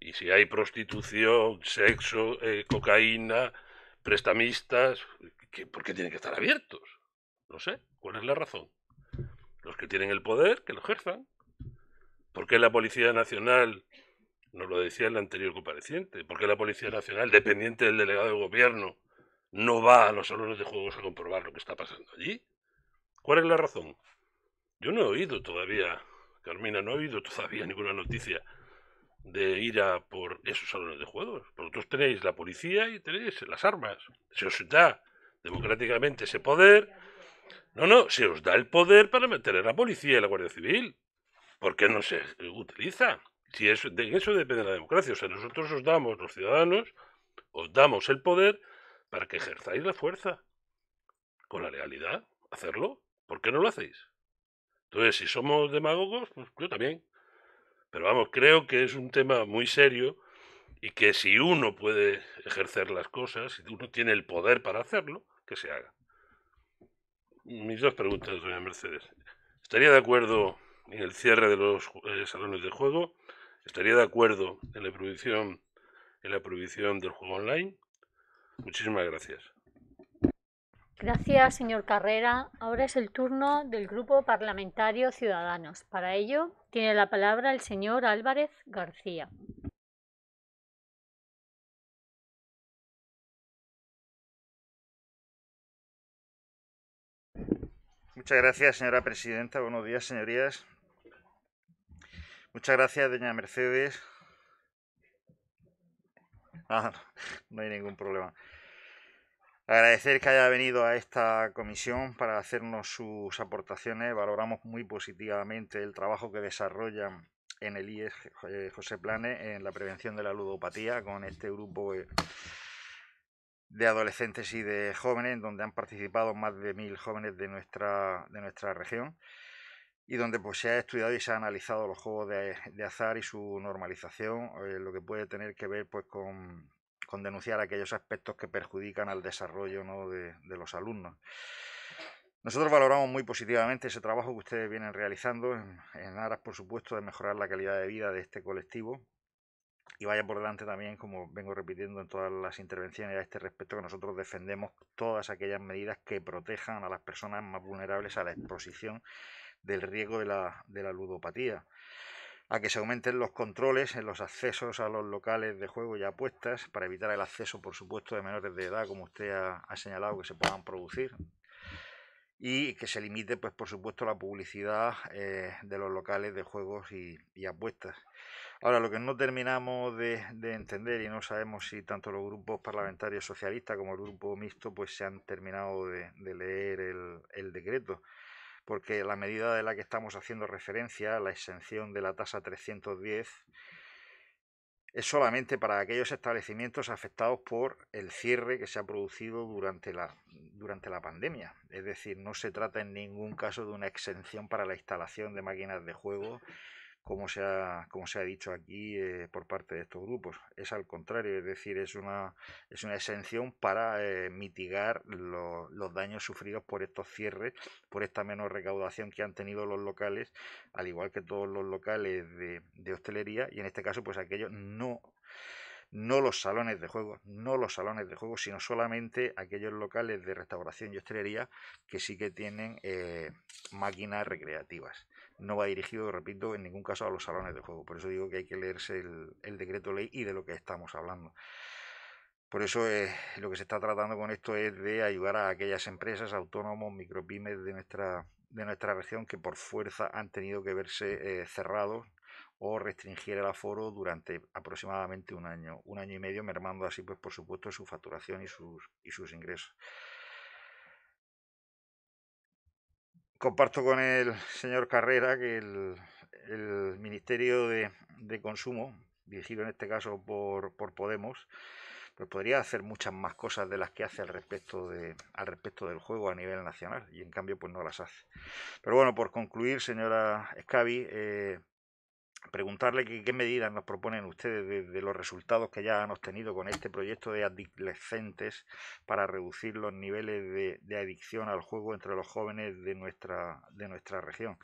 y si hay prostitución, sexo, eh, cocaína, prestamistas, ¿por qué tienen que estar abiertos? No sé, ¿cuál es la razón? Los que tienen el poder, que lo ejerzan. ¿Por qué la Policía Nacional nos lo decía el anterior compareciente. porque la Policía Nacional, dependiente del delegado de gobierno, no va a los salones de juegos a comprobar lo que está pasando allí? ¿Cuál es la razón? Yo no he oído todavía, Carmina, no he oído todavía ninguna noticia de ir a por esos salones de juegos. Vosotros tenéis la policía y tenéis las armas. Se os da democráticamente ese poder. No, no, se os da el poder para meter a la policía y la Guardia Civil. ¿Por qué no se utiliza? Si eso, de eso depende de la democracia. O sea, nosotros os damos, los ciudadanos, os damos el poder para que ejerzáis la fuerza. Con la legalidad, hacerlo. ¿Por qué no lo hacéis? Entonces, si somos demagogos, pues yo también. Pero vamos, creo que es un tema muy serio y que si uno puede ejercer las cosas, si uno tiene el poder para hacerlo, que se haga. Mis dos preguntas, doña Mercedes. ¿Estaría de acuerdo en el cierre de los eh, salones de juego? Estaría de acuerdo en la prohibición, del juego online. Muchísimas gracias. Gracias, señor Carrera. Ahora es el turno del Grupo Parlamentario Ciudadanos. Para ello, tiene la palabra el señor Álvarez García. Muchas gracias, señora presidenta. Buenos días, señorías. Muchas gracias, doña Mercedes. Ah, no hay ningún problema. Agradecer que haya venido a esta comisión para hacernos sus aportaciones. Valoramos muy positivamente el trabajo que desarrollan en el IES José Plane en la prevención de la ludopatía con este grupo de adolescentes y de jóvenes, donde han participado más de mil jóvenes de nuestra, de nuestra región y donde pues, se ha estudiado y se ha analizado los juegos de, azar y su normalización, eh, lo que puede tener que ver pues, con, denunciar aquellos aspectos que perjudican al desarrollo de, los alumnos. Nosotros valoramos muy positivamente ese trabajo que ustedes vienen realizando en, en, aras, por supuesto, de mejorar la calidad de vida de este colectivo. Y vaya por delante también, como vengo repitiendo en todas las intervenciones a este respecto, que nosotros defendemos todas aquellas medidas que protejan a las personas más vulnerables a la exposición del riesgo de la, de la ludopatía a que se aumenten los controles en los accesos a los locales de juego y apuestas para evitar el acceso, por supuesto, de menores de edad, como usted ha, señalado, que se puedan producir. Y que se limite, pues, por supuesto, la publicidad eh, de los locales de juegos y, apuestas. Ahora, lo que no terminamos de, entender y no sabemos si tanto los grupos parlamentarios socialistas como el grupo mixto, pues, se han terminado de, leer el decreto porque la medida de la que estamos haciendo referencia, la exención de la tasa 310, es solamente para aquellos establecimientos afectados por el cierre que se ha producido durante la, durante la pandemia. Es decir, no se trata en ningún caso de una exención para la instalación de máquinas de juego como se ha, como se ha dicho aquí eh, por parte de estos grupos. Es al contrario, es decir, es una, es una exención para eh, mitigar los daños sufridos por estos cierres, por esta menor recaudación que han tenido los locales, al igual que todos los locales de, hostelería, y en este caso, pues aquellos no no los salones de juego, no los salones de juego, sino solamente aquellos locales de restauración y hostelería que sí que tienen eh, máquinas recreativas no va dirigido, repito, en ningún caso a los salones de juego. Por eso digo que hay que leerse el, decreto ley y de lo que estamos hablando. Por eso eh, lo que se está tratando con esto es de ayudar a aquellas empresas, autónomos, micropymes de nuestra, de nuestra región que por fuerza han tenido que verse eh, cerrados o restringir el aforo durante aproximadamente un año, un año y medio, mermando así, pues por supuesto, su facturación y sus, y sus ingresos. comparto con el señor Carrera que el, Ministerio de, Consumo, dirigido en este caso por, Podemos, pues podría hacer muchas más cosas de las que hace al respecto, del juego a nivel nacional y en cambio pues no las hace. Pero bueno, por concluir, señora Scavi, eh, preguntarle qué medidas nos proponen ustedes de, los resultados que ya han obtenido con este proyecto de adolescentes para reducir los niveles de, adicción al juego entre los jóvenes de nuestra, de nuestra región.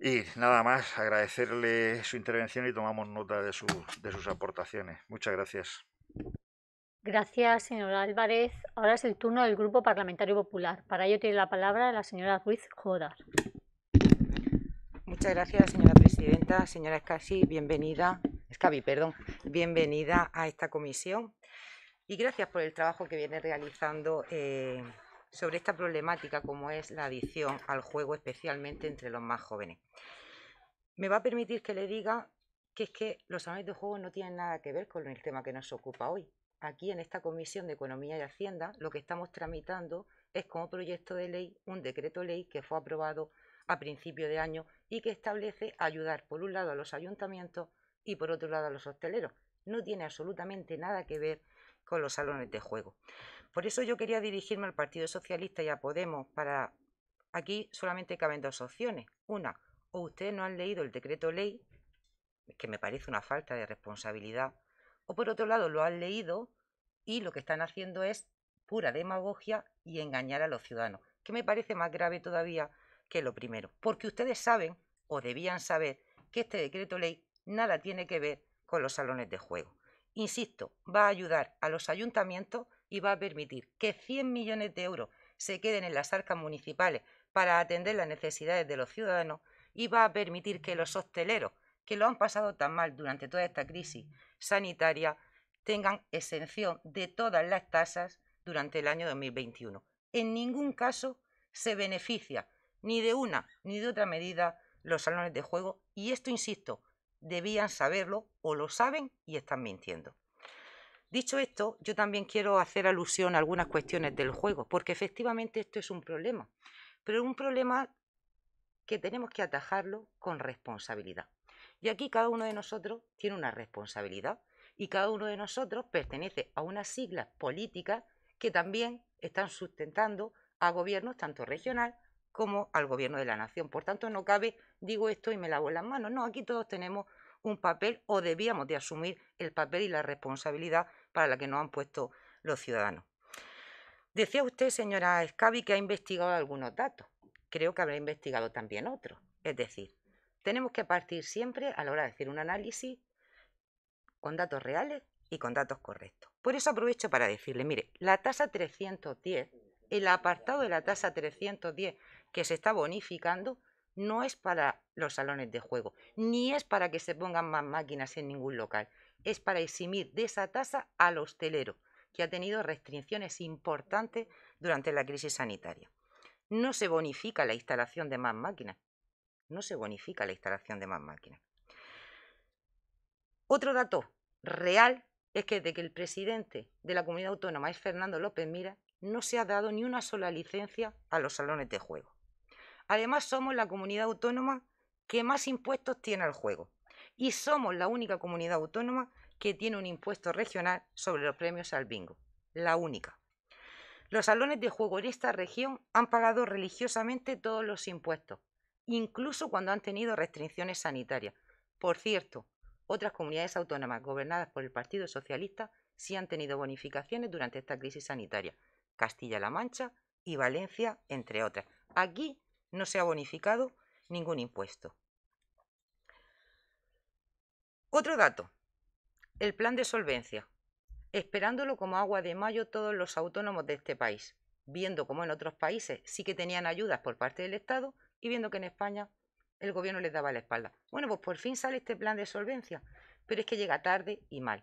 Y nada más, agradecerle su intervención y tomamos nota de, de sus aportaciones. Muchas gracias. Gracias, señor Álvarez. Ahora es el turno del Grupo Parlamentario Popular. Para ello tiene la palabra la señora Ruiz Jodar. Muchas gracias, señora presidenta. Señora Escasi, bienvenida, Escavi, perdón, bienvenida a esta comisión y gracias por el trabajo que viene realizando eh, sobre esta problemática como es la adicción al juego, especialmente entre los más jóvenes. Me va a permitir que le diga que es que los análisis de juego no tienen nada que ver con el tema que nos ocupa hoy. Aquí en esta Comisión de Economía y Hacienda lo que estamos tramitando es como proyecto de ley un decreto ley que fue aprobado a principio de año y que establece ayudar por un lado a los ayuntamientos y por otro lado a los hosteleros. No tiene absolutamente nada que ver con los salones de juego. Por eso yo quería dirigirme al Partido Socialista y a Podemos para... Aquí solamente caben dos opciones. Una, o ustedes no han leído el decreto ley, que me parece una falta de responsabilidad, o por otro lado lo han leído y lo que están haciendo es pura demagogia y engañar a los ciudadanos, que me parece más grave todavía que lo primero, porque ustedes saben o debían saber que este decreto ley nada tiene que ver con los salones de juego. Insisto, va a ayudar a los ayuntamientos y va a permitir que 100 millones de euros se queden en las arcas municipales para atender las necesidades de los ciudadanos y va a permitir que los hosteleros, que lo han pasado tan mal durante toda esta crisis sanitaria, tengan exención de todas las tasas durante el año 2021. En ningún caso se beneficia ni de una ni de otra medida los salones de juego y esto, insisto, debían saberlo o lo saben y están mintiendo. Dicho esto, yo también quiero hacer alusión a algunas cuestiones del juego, porque efectivamente esto es un problema, pero un problema que tenemos que atajarlo con responsabilidad. Y aquí cada uno de nosotros tiene una responsabilidad y cada uno de nosotros pertenece a unas siglas políticas que también están sustentando a gobiernos tanto regional como al gobierno de la nación. Por tanto, no cabe, digo esto y me lavo las manos. No, aquí todos tenemos un papel o debíamos de asumir el papel y la responsabilidad para la que nos han puesto los ciudadanos. Decía usted, señora Escavi, que ha investigado algunos datos. Creo que habrá investigado también otros. Es decir, tenemos que partir siempre a la hora de hacer un análisis con datos reales y con datos correctos. Por eso aprovecho para decirle, mire, la tasa 310, el apartado de la tasa 310 que se está bonificando no es para los salones de juego, ni es para que se pongan más máquinas en ningún local, es para eximir de esa tasa al hostelero, que ha tenido restricciones importantes durante la crisis sanitaria. No se bonifica la instalación de más máquinas, no se bonifica la instalación de más máquinas. Otro dato real es que de que el presidente de la comunidad autónoma es Fernando López Mira, no se ha dado ni una sola licencia a los salones de juego. Además, somos la comunidad autónoma que más impuestos tiene al juego. Y somos la única comunidad autónoma que tiene un impuesto regional sobre los premios al bingo. La única. Los salones de juego en esta región han pagado religiosamente todos los impuestos, incluso cuando han tenido restricciones sanitarias. Por cierto, otras comunidades autónomas gobernadas por el Partido Socialista sí han tenido bonificaciones durante esta crisis sanitaria. Castilla-La Mancha y Valencia, entre otras. Aquí no se ha bonificado ningún impuesto. Otro dato, el plan de solvencia, esperándolo como agua de mayo todos los autónomos de este país, viendo como en otros países sí que tenían ayudas por parte del Estado y viendo que en España el gobierno les daba la espalda. Bueno, pues por fin sale este plan de solvencia, pero es que llega tarde y mal.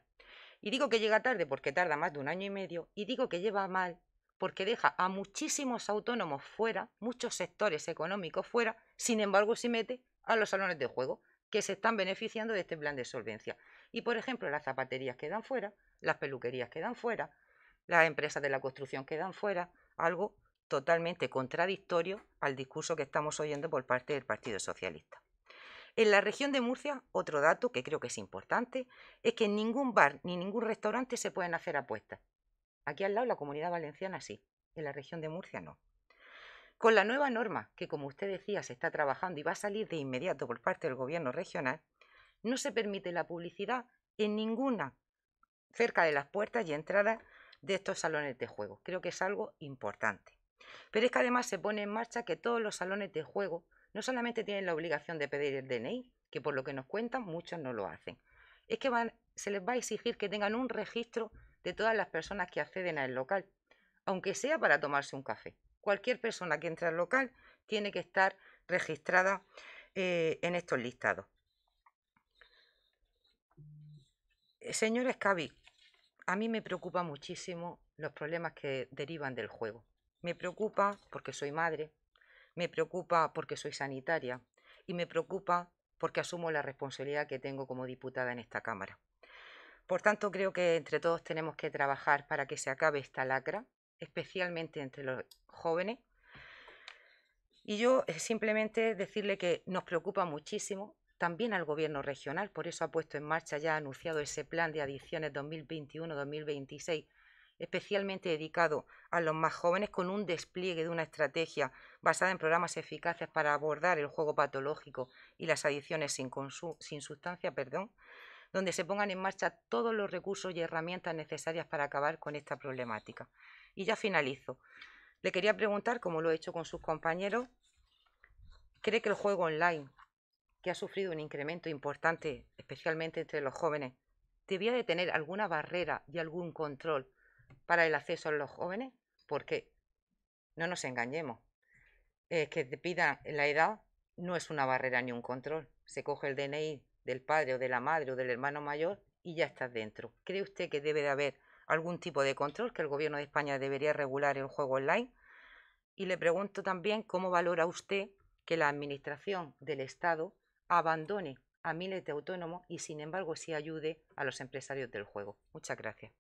Y digo que llega tarde porque tarda más de un año y medio, y digo que lleva mal porque deja a muchísimos autónomos fuera, muchos sectores económicos fuera, sin embargo se mete a los salones de juego que se están beneficiando de este plan de solvencia. Y, por ejemplo, las zapaterías quedan fuera, las peluquerías quedan fuera, las empresas de la construcción quedan fuera, algo totalmente contradictorio al discurso que estamos oyendo por parte del Partido Socialista. En la región de Murcia, otro dato que creo que es importante, es que en ningún bar ni ningún restaurante se pueden hacer apuestas. Aquí al lado la comunidad valenciana sí, en la región de Murcia no. Con la nueva norma, que como usted decía se está trabajando y va a salir de inmediato por parte del gobierno regional, no se permite la publicidad en ninguna cerca de las puertas y entradas de estos salones de juego. Creo que es algo importante. Pero es que además se pone en marcha que todos los salones de juego no solamente tienen la obligación de pedir el DNI, que por lo que nos cuentan muchos no lo hacen, es que se les va a exigir que tengan un registro de todas las personas que acceden al local, aunque sea para tomarse un café. Cualquier persona que entre al local tiene que estar registrada eh, en estos listados. Eh, señor Escabi, a mí me preocupa muchísimo los problemas que derivan del juego. Me preocupa porque soy madre, me preocupa porque soy sanitaria y me preocupa porque asumo la responsabilidad que tengo como diputada en esta Cámara. Por tanto, creo que entre todos tenemos que trabajar para que se acabe esta lacra, especialmente entre los jóvenes. Y yo eh, simplemente decirle que nos preocupa muchísimo también al gobierno regional, por eso ha puesto en marcha, ya ha anunciado ese plan de adicciones 2021-2026, especialmente dedicado a los más jóvenes, con un despliegue de una estrategia basada en programas eficaces para abordar el juego patológico y las adicciones sin, sin sustancia, perdón, donde se pongan en marcha todos los recursos y herramientas necesarias para acabar con esta problemática. Y ya finalizo. Le quería preguntar, como lo he hecho con sus compañeros, ¿cree que el juego online, que ha sufrido un incremento importante, especialmente entre los jóvenes, debía de tener alguna barrera y algún control para el acceso a los jóvenes? Porque no nos engañemos. Eh, que te pidan la edad no es una barrera ni un control. Se coge el DNI del padre o de la madre o del hermano mayor y ya estás dentro. ¿Cree usted que debe de haber algún tipo de control, que el gobierno de España debería regular el juego online? Y le pregunto también cómo valora usted que la Administración del Estado abandone a miles de autónomos y, sin embargo, sí ayude a los empresarios del juego. Muchas gracias.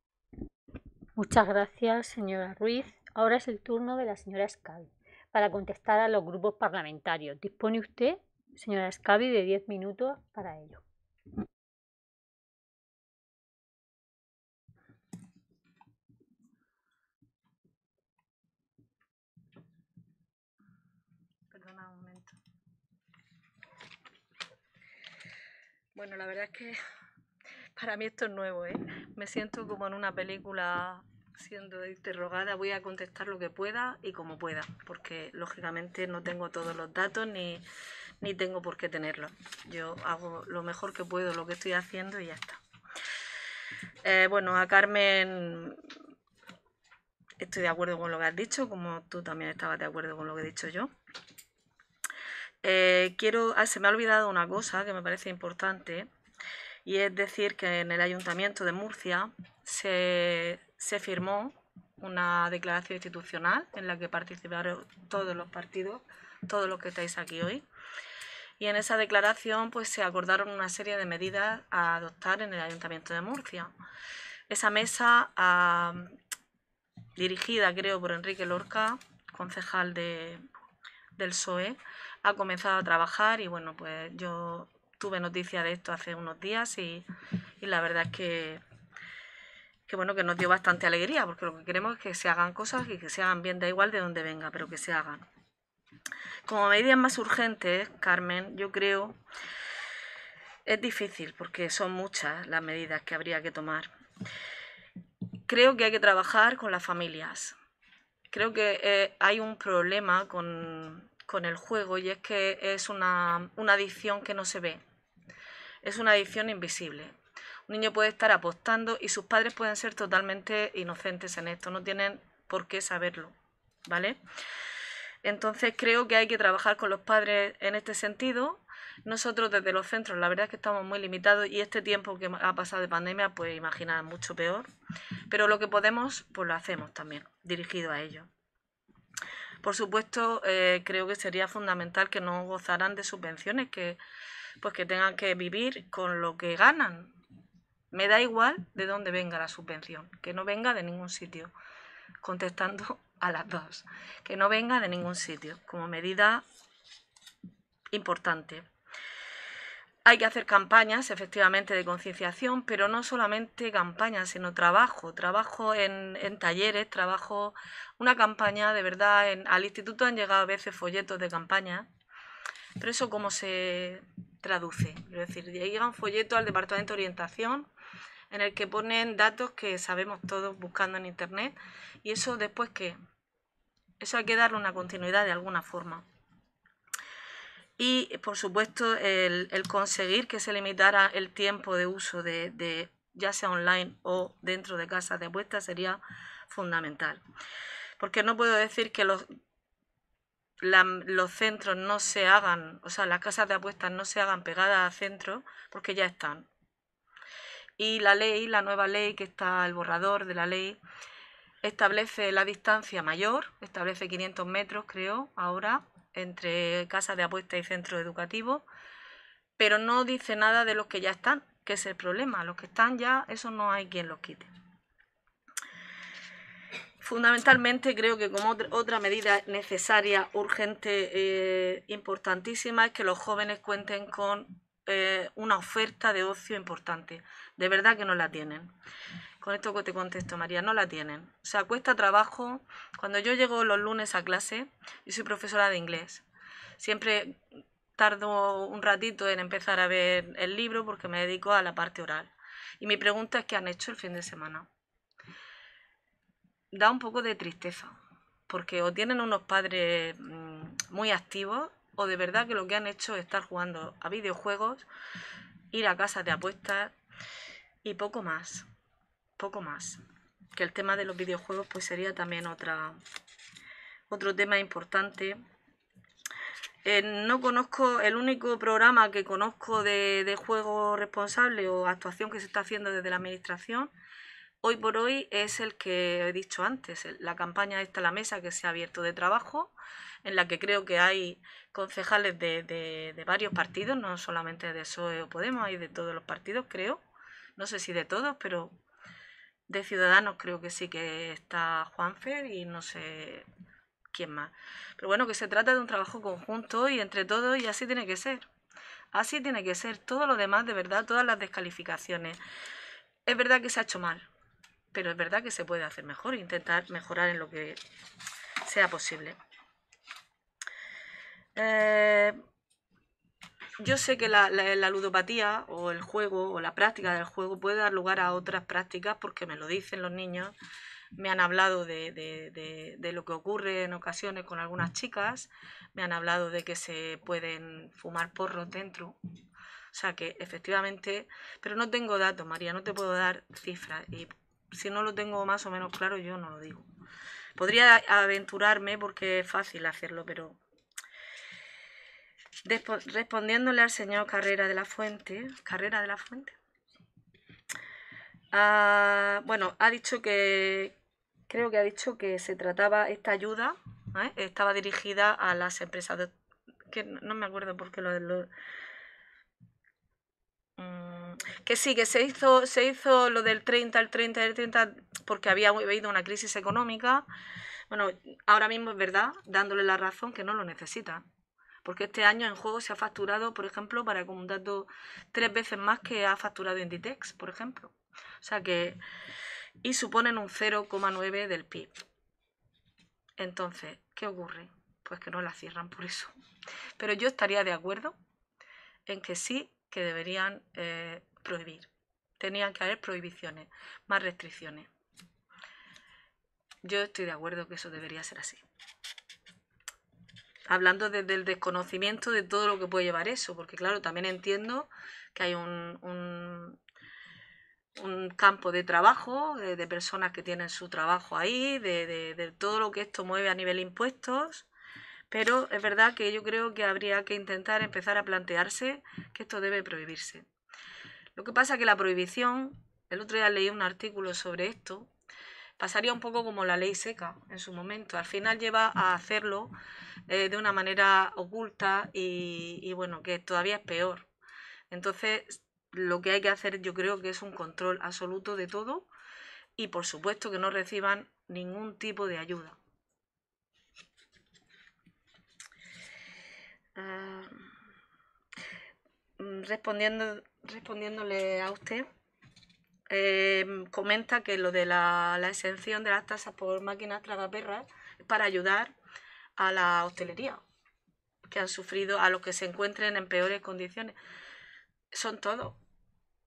Muchas gracias, señora Ruiz. Ahora es el turno de la señora Escal para contestar a los grupos parlamentarios. Dispone usted señora Scavi, de 10 minutos para ello. Perdona un momento. Bueno, la verdad es que para mí esto es nuevo, ¿eh? Me siento como en una película siendo interrogada, voy a contestar lo que pueda y como pueda, porque lógicamente no tengo todos los datos ni ni tengo por qué tenerlo. Yo hago lo mejor que puedo, lo que estoy haciendo y ya está. Eh, bueno, a Carmen estoy de acuerdo con lo que has dicho, como tú también estabas de acuerdo con lo que he dicho yo. Eh, quiero, ah, se me ha olvidado una cosa que me parece importante, y es decir que en el Ayuntamiento de Murcia se, se firmó una declaración institucional en la que participaron todos los partidos, todos los que estáis aquí hoy, y en esa declaración pues, se acordaron una serie de medidas a adoptar en el Ayuntamiento de Murcia. Esa mesa, dirigida creo por Enrique Lorca, concejal de, del PSOE, ha comenzado a trabajar y bueno, pues yo tuve noticia de esto hace unos días y, la verdad es que, que, bueno, que nos dio bastante alegría, porque lo que queremos es que se hagan cosas y que se hagan bien, da igual de dónde venga, pero que se hagan. Como medidas más urgentes, Carmen, yo creo, es difícil porque son muchas las medidas que habría que tomar. Creo que hay que trabajar con las familias. Creo que eh, hay un problema con, el juego y es que es una, una adicción que no se ve. Es una adicción invisible. Un niño puede estar apostando y sus padres pueden ser totalmente inocentes en esto, no tienen por qué saberlo, ¿vale? Entonces creo que hay que trabajar con los padres en este sentido. Nosotros desde los centros, la verdad es que estamos muy limitados y este tiempo que ha pasado de pandemia, pues imaginar mucho peor. Pero lo que podemos, pues lo hacemos también, dirigido a ellos. Por supuesto, eh, creo que sería fundamental que no gozaran de subvenciones, que pues que tengan que vivir con lo que ganan. Me da igual de dónde venga la subvención, que no venga de ningún sitio. Contestando a las dos, que no venga de ningún sitio, como medida importante. Hay que hacer campañas, efectivamente, de concienciación, pero no solamente campañas, sino trabajo, trabajo en, talleres, trabajo, una campaña, de verdad, al instituto han llegado a veces folletos de campaña, pero eso cómo se traduce, es decir, un folleto al departamento de orientación en el que ponen datos que sabemos todos buscando en Internet. Y eso después que... Eso hay que darle una continuidad de alguna forma. Y, por supuesto, el, conseguir que se limitara el tiempo de uso de, ya sea online o dentro de casas de apuestas, sería fundamental. Porque no puedo decir que los, los centros no se hagan, o sea, las casas de apuestas no se hagan pegadas a centros, porque ya están. Y la ley, la nueva ley que está el borrador de la ley, establece la distancia mayor, establece 500 metros, creo, ahora, entre casas de apuesta y centros educativos, pero no dice nada de los que ya están, que es el problema. Los que están ya, eso no hay quien los quite. Fundamentalmente creo que como otra medida necesaria, urgente, eh, importantísima, es que los jóvenes cuenten con eh, una oferta de ocio importante. De verdad que no la tienen. Con esto que te contesto, María, no la tienen. se acuesta cuesta trabajo. Cuando yo llego los lunes a clase, y soy profesora de inglés. Siempre tardo un ratito en empezar a ver el libro porque me dedico a la parte oral. Y mi pregunta es qué han hecho el fin de semana. Da un poco de tristeza, porque o tienen unos padres mm, muy activos o de verdad que lo que han hecho es estar jugando a videojuegos, ir a casa de apuestas y poco más, poco más. Que el tema de los videojuegos pues sería también otra, otro tema importante. Eh, no conozco, el único programa que conozco de, juego responsable o actuación que se está haciendo desde la administración hoy por hoy es el que he dicho antes, la campaña esta la mesa que se ha abierto de trabajo en la que creo que hay concejales de, varios partidos, no solamente de PSOE o Podemos, hay de todos los partidos, creo. No sé si de todos, pero de Ciudadanos creo que sí que está Juanfer y no sé quién más. Pero bueno, que se trata de un trabajo conjunto y entre todos y así tiene que ser. Así tiene que ser. Todo lo demás, de verdad, todas las descalificaciones. Es verdad que se ha hecho mal, pero es verdad que se puede hacer mejor, intentar mejorar en lo que sea posible. Eh, yo sé que la, ludopatía o el juego o la práctica del juego puede dar lugar a otras prácticas porque me lo dicen los niños, me han hablado de, de, lo que ocurre en ocasiones con algunas chicas, me han hablado de que se pueden fumar porros dentro. O sea que efectivamente, pero no tengo datos, María, no te puedo dar cifras y si no lo tengo más o menos claro, yo no lo digo. Podría aventurarme porque es fácil hacerlo, pero respondiéndole al señor Carrera de la Fuente, Carrera de la Fuente, ah, bueno, ha dicho que, creo que ha dicho que se trataba esta ayuda, ¿eh? estaba dirigida a las empresas, que no me acuerdo por qué lo, del. Mm, que sí, que se hizo, se hizo lo del 30 al 30 del 30 porque había habido una crisis económica. Bueno, ahora mismo es verdad, dándole la razón que no lo necesita porque este año en juego se ha facturado, por ejemplo, para como un dato, tres veces más que ha facturado Inditex, por ejemplo. O sea que. Y suponen un 0,9 del PIB. Entonces, ¿qué ocurre? Pues que no la cierran por eso. Pero yo estaría de acuerdo en que sí que deberían eh, prohibir. Tenían que haber prohibiciones, más restricciones. Yo estoy de acuerdo que eso debería ser así hablando desde el desconocimiento de todo lo que puede llevar eso, porque claro, también entiendo que hay un, un, campo de trabajo, de, personas que tienen su trabajo ahí, de, todo lo que esto mueve a nivel impuestos, pero es verdad que yo creo que habría que intentar empezar a plantearse que esto debe prohibirse. Lo que pasa es que la prohibición, el otro día leí un artículo sobre esto, pasaría un poco como la ley seca en su momento. Al final lleva a hacerlo eh, de una manera oculta y, bueno, que todavía es peor. Entonces, lo que hay que hacer yo creo que es un control absoluto de todo y por supuesto que no reciban ningún tipo de ayuda. Ah, mm, respondiendo, respondiéndole a usted, Em, comenta que lo de la, exención de las tasas por máquinas tragaperras es para ayudar a la hostelería que han sufrido, a los que se encuentren en peores condiciones. Son todos.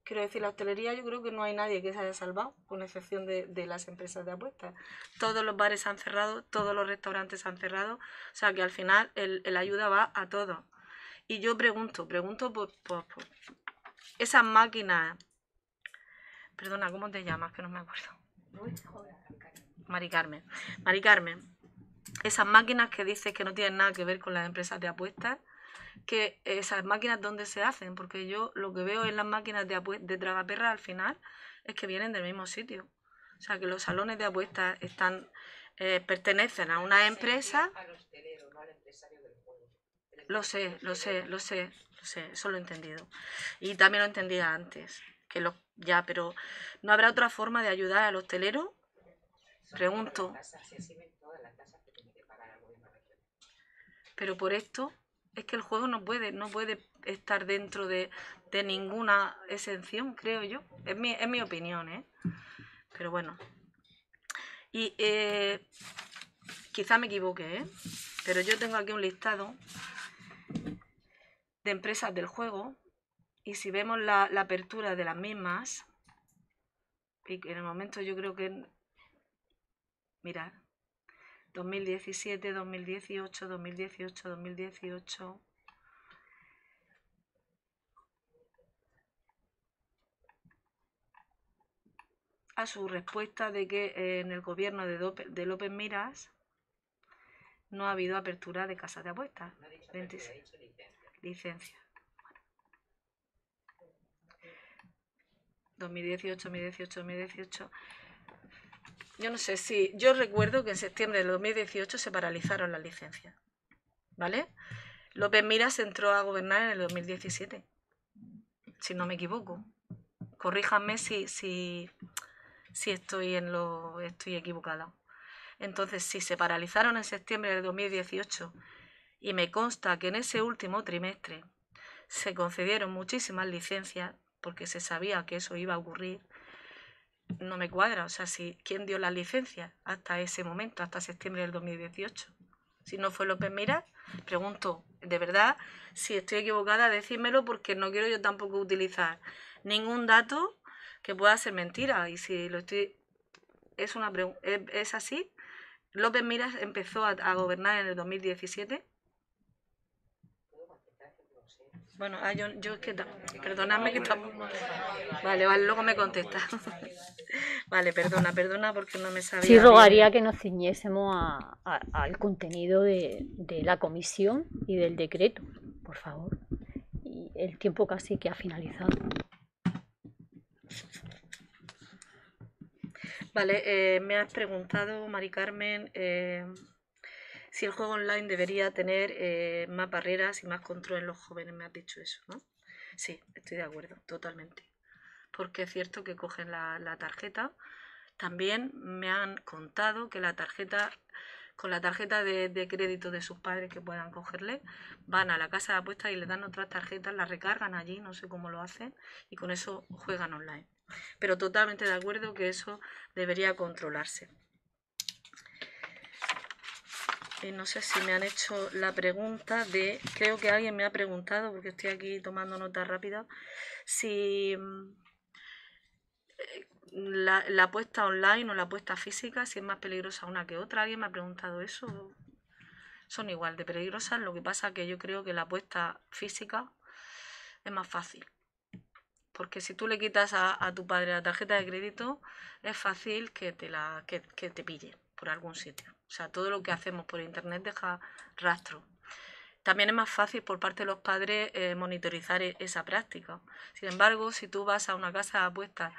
Quiero decir, la hostelería yo creo que no hay nadie que se haya salvado, con excepción de, las empresas de apuestas. Todos los bares han cerrado, todos los restaurantes han cerrado, o sea que al final la ayuda va a todos. Y yo pregunto, pregunto por, por esas máquinas Perdona, ¿cómo te llamas? Que no me acuerdo. Mari Carmen. Mari Carmen, esas máquinas que dices que no tienen nada que ver con las empresas de apuestas, que esas máquinas dónde se hacen, porque yo lo que veo en las máquinas de, de al final es que vienen del mismo sitio. O sea, que los salones de apuestas están eh, pertenecen a una empresa. Lo sé, lo sé, lo sé, lo sé, eso lo he entendido. Y también lo entendía antes que los ya, pero ¿no habrá otra forma de ayudar al hostelero? Pregunto. Pero por esto es que el juego no puede, no puede estar dentro de, ninguna exención, creo yo. Es mi, opinión, ¿eh? Pero bueno. Y eh, quizá me equivoque, ¿eh? Pero yo tengo aquí un listado de empresas del juego y si vemos la, apertura de las mismas, y en el momento yo creo que, mirad, 2017, 2018, 2018, 2018. a su respuesta de que eh, en el gobierno de, López Miras no ha habido apertura de casas de apuestas. No 2018, 2018, 2018. Yo no sé si, yo recuerdo que en septiembre de 2018 se paralizaron las licencias, ¿vale? López Miras entró a gobernar en el 2017, si no me equivoco. Corríjanme si, si, estoy, en lo, estoy equivocada. Entonces, si se paralizaron en septiembre del 2018 y me consta que en ese último trimestre se concedieron muchísimas licencias, porque se sabía que eso iba a ocurrir, no me cuadra. O sea, si, ¿quién dio la licencia hasta ese momento, hasta septiembre del 2018? Si no fue López Miras, pregunto, de verdad, si estoy equivocada, decírmelo porque no quiero yo tampoco utilizar ningún dato que pueda ser mentira. Y si lo estoy. Es, una, es, así. López Miras empezó a, a gobernar en el 2017 bueno, ah, yo, es que perdóname que estamos... Vale, vale, luego me contesta. vale, perdona, perdona porque no me sabía. Sí, rogaría que nos ciñésemos al contenido de, la comisión y del decreto, por favor. Y el tiempo casi que ha finalizado. Vale, eh, me has preguntado, Mari Carmen, eh, si el juego online debería tener eh, más barreras y más control en los jóvenes, me has dicho eso, ¿no? Sí, estoy de acuerdo, totalmente. Porque es cierto que cogen la, tarjeta. También me han contado que la tarjeta, con la tarjeta de, crédito de sus padres que puedan cogerle, van a la casa de apuestas y le dan otras tarjetas, la recargan allí, no sé cómo lo hacen, y con eso juegan online. Pero totalmente de acuerdo que eso debería controlarse. Eh, no sé si me han hecho la pregunta de, creo que alguien me ha preguntado, porque estoy aquí tomando nota rápida, si mm, eh, la, apuesta online o la apuesta física, si es más peligrosa una que otra. Alguien me ha preguntado eso. Son igual de peligrosas, lo que pasa que yo creo que la apuesta física es más fácil. Porque si tú le quitas a, tu padre la tarjeta de crédito, es fácil que te, la, que te pille por algún sitio. O sea, todo lo que hacemos por internet deja rastro. También es más fácil por parte de los padres eh, monitorizar e-, esa práctica. Sin embargo, si tú vas a una casa de apuestas,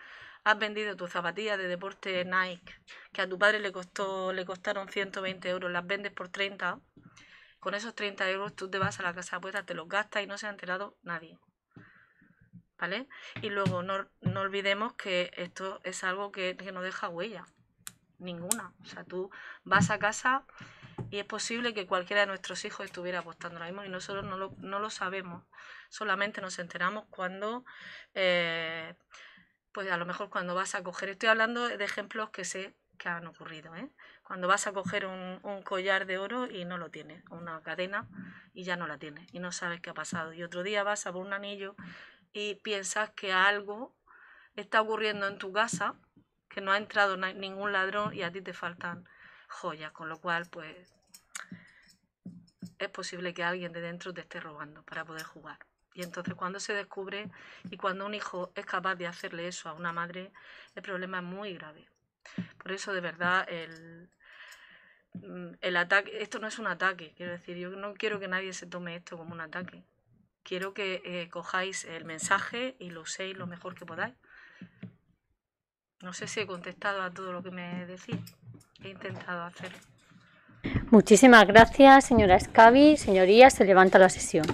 has vendido tus zapatillas de deporte Nike, que a tu padre le, costó, le costaron 120 euros, las vendes por 30, con esos 30 euros tú te vas a la casa de apuestas, te los gastas y no se ha enterado nadie. ¿Vale? Y luego no, olvidemos que esto es algo que, que no deja huella ninguna. O sea, tú vas a casa y es posible que cualquiera de nuestros hijos estuviera apostando ahora mismo y nosotros no lo, no lo sabemos. Solamente nos enteramos cuando, eh, pues a lo mejor cuando vas a coger, estoy hablando de ejemplos que sé que han ocurrido, ¿eh? cuando vas a coger un, un collar de oro y no lo tienes, una cadena y ya no la tienes y no sabes qué ha pasado. Y otro día vas a por un anillo y piensas que algo está ocurriendo en tu casa que no ha entrado ningún ladrón y a ti te faltan joyas, con lo cual pues es posible que alguien de dentro te esté robando para poder jugar. Y entonces cuando se descubre y cuando un hijo es capaz de hacerle eso a una madre, el problema es muy grave. Por eso de verdad el, mm, el ataque, esto no es un ataque, quiero decir, yo no quiero que nadie se tome esto como un ataque. Quiero que eh, cojáis el mensaje y lo uséis lo mejor que podáis. No sé si he contestado a todo lo que me decís. He intentado hacerlo. Muchísimas gracias, señora Scavi. Señorías, se levanta la sesión.